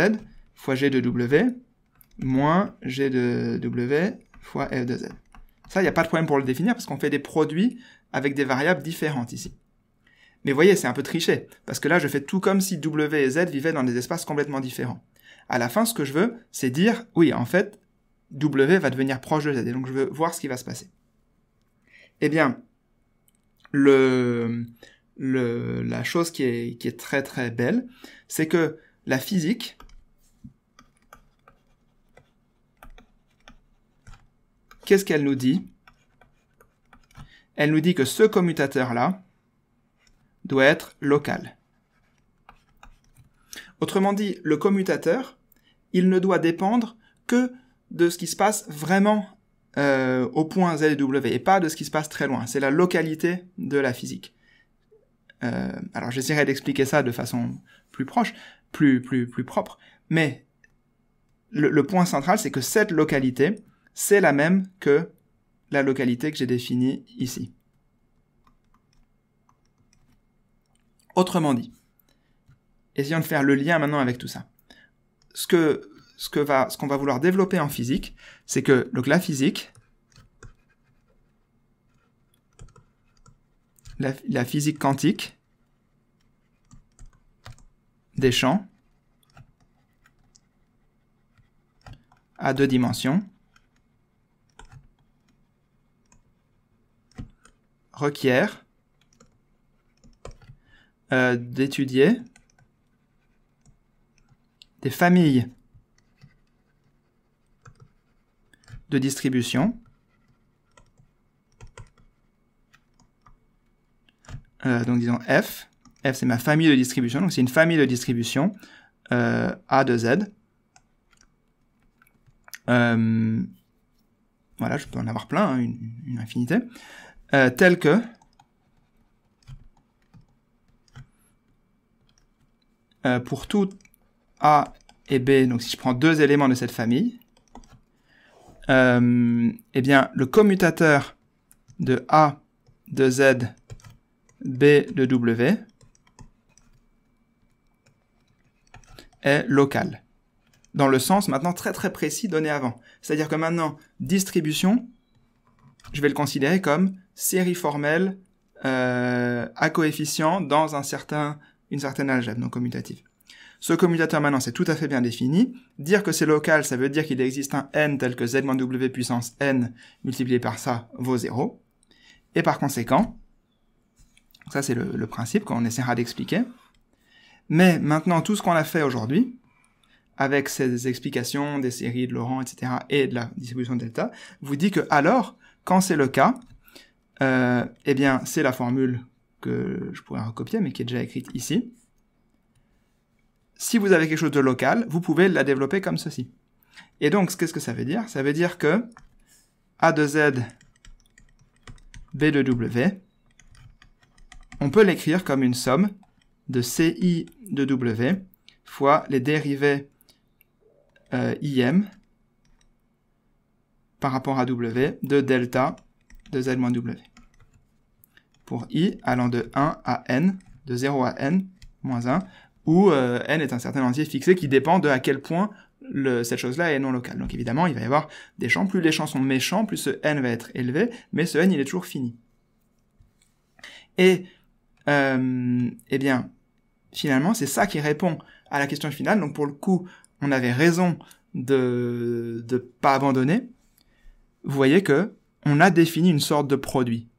Speaker 1: fois g de w moins g de w fois f de z. Ça, il n'y a pas de problème pour le définir parce qu'on fait des produits avec des variables différentes ici. Mais voyez, c'est un peu triché, parce que là, je fais tout comme si W et Z vivaient dans des espaces complètement différents. À la fin, ce que je veux, c'est dire, oui, en fait, W va devenir proche de Z, et donc je veux voir ce qui va se passer. Eh bien, la chose qui est très très belle, c'est que la physique qu'est-ce qu'elle nous dit Elle nous dit que ce commutateur-là doit être local. Autrement dit, le commutateur, il ne doit dépendre que de ce qui se passe vraiment euh, au point Z et W et pas de ce qui se passe très loin. C'est la localité de la physique. Euh, alors j'essaierai d'expliquer ça de façon plus proche, plus, plus, plus propre, mais le, le point central, c'est que cette localité, c'est la même que la localité que j'ai définie ici. Autrement dit, essayons de faire le lien maintenant avec tout ça. Ce que ce que va qu'on va vouloir développer en physique, c'est que donc la physique la, la physique quantique des champs à deux dimensions requiert euh, d'étudier des familles de distribution euh, donc disons f f c'est ma famille de distribution donc c'est une famille de distribution euh, a de z voilà je peux en avoir plein hein, une, infinité euh, tel que euh, pour tout A et B, donc si je prends deux éléments de cette famille, euh, eh bien le commutateur de A de Z, B de W est local. Dans le sens maintenant très très précis donné avant. C'est-à-dire que maintenant, distribution, je vais le considérer comme série formelle euh, à coefficient dans un certain, une certaine algèbre non commutative. Ce commutateur maintenant, c'est tout à fait bien défini. Dire que c'est local, ça veut dire qu'il existe un n tel que z-w puissance n multiplié par ça vaut 0. Et par conséquent, ça c'est le principe qu'on essaiera d'expliquer. Mais maintenant, tout ce qu'on a fait aujourd'hui, avec ces explications des séries de Laurent, etc., et de la distribution de delta, vous dit que alors, quand c'est le cas, euh, eh bien, c'est la formule que je pourrais recopier, mais qui est déjà écrite ici. Si vous avez quelque chose de local, vous pouvez la développer comme ceci. Et donc, qu'est-ce que ça veut dire Ça veut dire que A de Z, B de W, on peut l'écrire comme une somme de CI de W fois les dérivés euh, IM par rapport à W de delta de Z moins W. Pour I allant de 1 à N, de 0 à N, moins 1, où euh, N est un certain entier fixé qui dépend de à quel point cette chose-là est non locale. Donc évidemment, il va y avoir des champs. Plus les champs sont méchants, plus ce N va être élevé, mais ce N, il est toujours fini. Et, euh, eh bien, finalement, c'est ça qui répond à la question finale. Donc pour le coup, on avait raison de ne pas abandonner, vous voyez que on a défini une sorte de produit.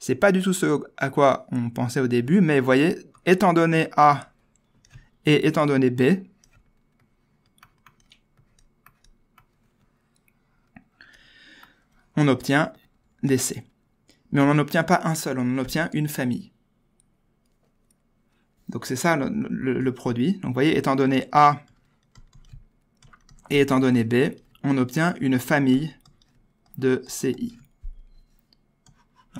Speaker 1: C'est pas du tout ce à quoi on pensait au début, mais vous voyez, étant donné A et étant donné B, on obtient des C. Mais on n'en obtient pas un seul, on en obtient une famille. Donc c'est ça le, le, produit. Donc vous voyez, étant donné A et étant donné B, on obtient une famille de CI.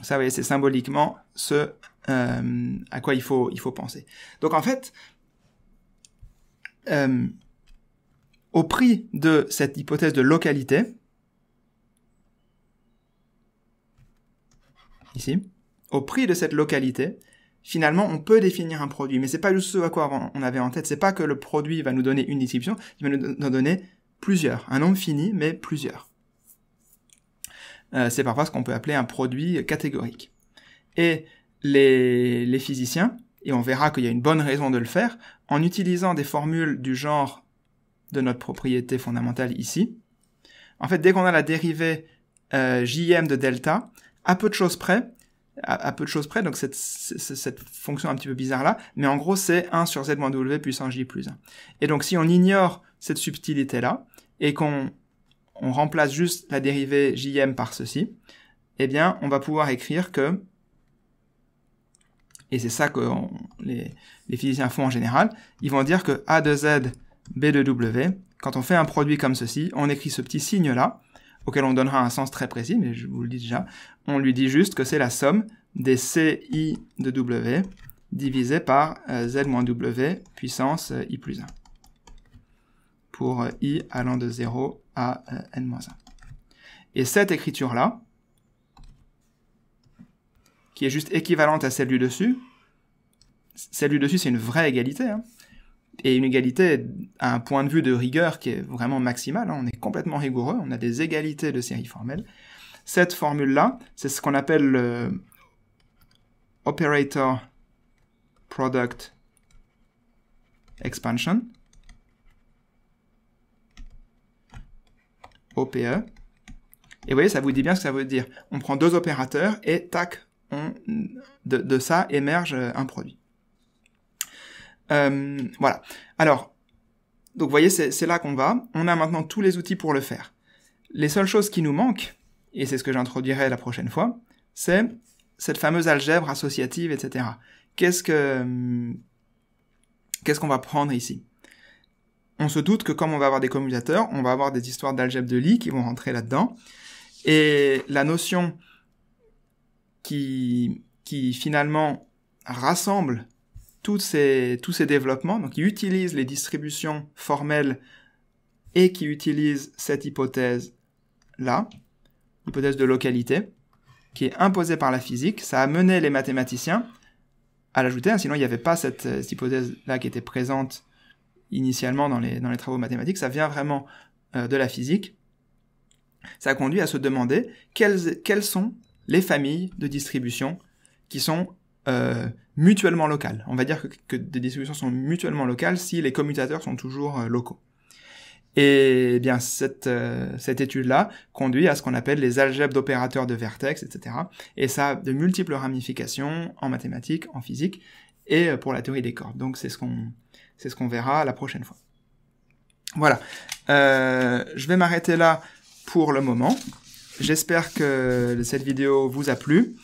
Speaker 1: ça, vous voyez, c'est symboliquement ce euh, à quoi il faut, il faut penser. Donc en fait, euh, au prix de cette hypothèse de localité, ici, au prix de cette localité, finalement, on peut définir un produit. Mais c'est pas juste ce à quoi on avait en tête. C'est pas que le produit va nous donner une description, il va nous donner plusieurs, un nombre fini, mais plusieurs. Euh, c'est parfois ce qu'on peut appeler un produit catégorique. Et les, physiciens, et on verra qu'il y a une bonne raison de le faire, en utilisant des formules du genre de notre propriété fondamentale ici, en fait, dès qu'on a la dérivée euh, JM de delta, à peu de choses près, à, peu de choses près, donc cette, cette, fonction un petit peu bizarre là, mais en gros c'est 1 sur z moins w 1 j plus 1. Et donc si on ignore cette subtilité-là, et qu'on remplace juste la dérivée jm par ceci, eh bien, on va pouvoir écrire que, et c'est ça que les, physiciens font en général, ils vont dire que A de Z, B de W, quand on fait un produit comme ceci, on écrit ce petit signe-là, auquel on donnera un sens très précis, mais je vous le dis déjà, on lui dit juste que c'est la somme des CI de W divisé par euh, Z-W puissance euh, I plus 1 pour euh, i allant de 0 à euh, n-1. Et cette écriture-là, qui est juste équivalente à celle du dessus, celle du dessus c'est une vraie égalité, hein, et une égalité à un point de vue de rigueur qui est vraiment maximal, hein. on est complètement rigoureux, on a des égalités de série formelles. Cette formule-là, c'est ce qu'on appelle le operator product expansion, OPE. Et vous voyez, ça vous dit bien ce que ça veut dire. On prend deux opérateurs et tac, de, ça émerge euh, un produit. Euh, voilà. Alors, donc vous voyez, c'est là qu'on va. On a maintenant tous les outils pour le faire. Les seules choses qui nous manquent, et c'est ce que j'introduirai la prochaine fois, c'est cette fameuse algèbre associative, etc. Qu'est-ce que qu'est-ce qu'on va prendre ici on se doute que comme on va avoir des commutateurs, on va avoir des histoires d'algèbre de Lie qui vont rentrer là-dedans. Et la notion qui, qui finalement rassemble toutes ces, tous ces développements, donc qui utilise les distributions formelles et qui utilise cette hypothèse-là, hypothèse de localité, qui est imposée par la physique, ça a mené les mathématiciens à l'ajouter, hein, sinon il n'y avait pas cette hypothèse-là qui était présente initialement dans les, travaux mathématiques, ça vient vraiment euh, de la physique. Ça conduit à se demander quelles, sont les familles de distributions qui sont euh, mutuellement locales. On va dire que, des distributions sont mutuellement locales si les commutateurs sont toujours euh, locaux. Et bien cette, cette étude-là conduit à ce qu'on appelle les algèbres d'opérateurs de vertex, etc. Et ça a de multiples ramifications en mathématiques, en physique et pour la théorie des cordes. Donc c'est ce qu'on c'est ce qu'on verra la prochaine fois. Voilà. Euh, je vais m'arrêter là pour le moment. J'espère que cette vidéo vous a plu.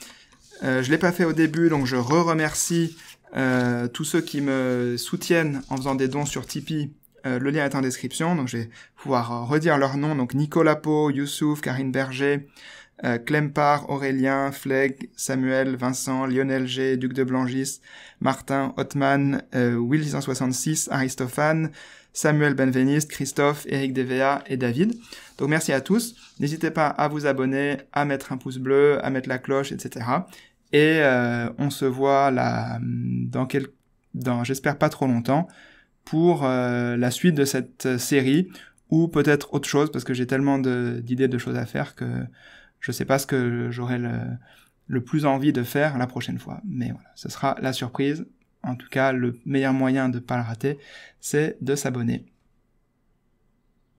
Speaker 1: Je euh, je l'ai pas fait au début, donc je re-remercie euh, tous ceux qui me soutiennent en faisant des dons sur Tipeee. le lien est en description, donc je vais pouvoir redire leurs noms, Donc Nicolas Pau, Youssouf, Karine Berger, euh, Aurélien, Fleg, Samuel, Vincent, Lionel G, Duc de Blangis, Martin, Ottman, euh, Will 166, Aristophane, Samuel Benveniste, Christophe, Eric Devea et David. Donc merci à tous. N'hésitez pas à vous abonner, à mettre un pouce bleu, à mettre la cloche, etc. Et euh, on se voit là mm, dans quel... dans j'espère pas trop longtemps pour euh, la suite de cette euh, série ou peut-être autre chose parce que j'ai tellement d'idées de choses à faire que je sais pas ce que j'aurai le, plus envie de faire la prochaine fois. Mais voilà, ce sera la surprise. En tout cas, le meilleur moyen de ne pas le rater, c'est de s'abonner.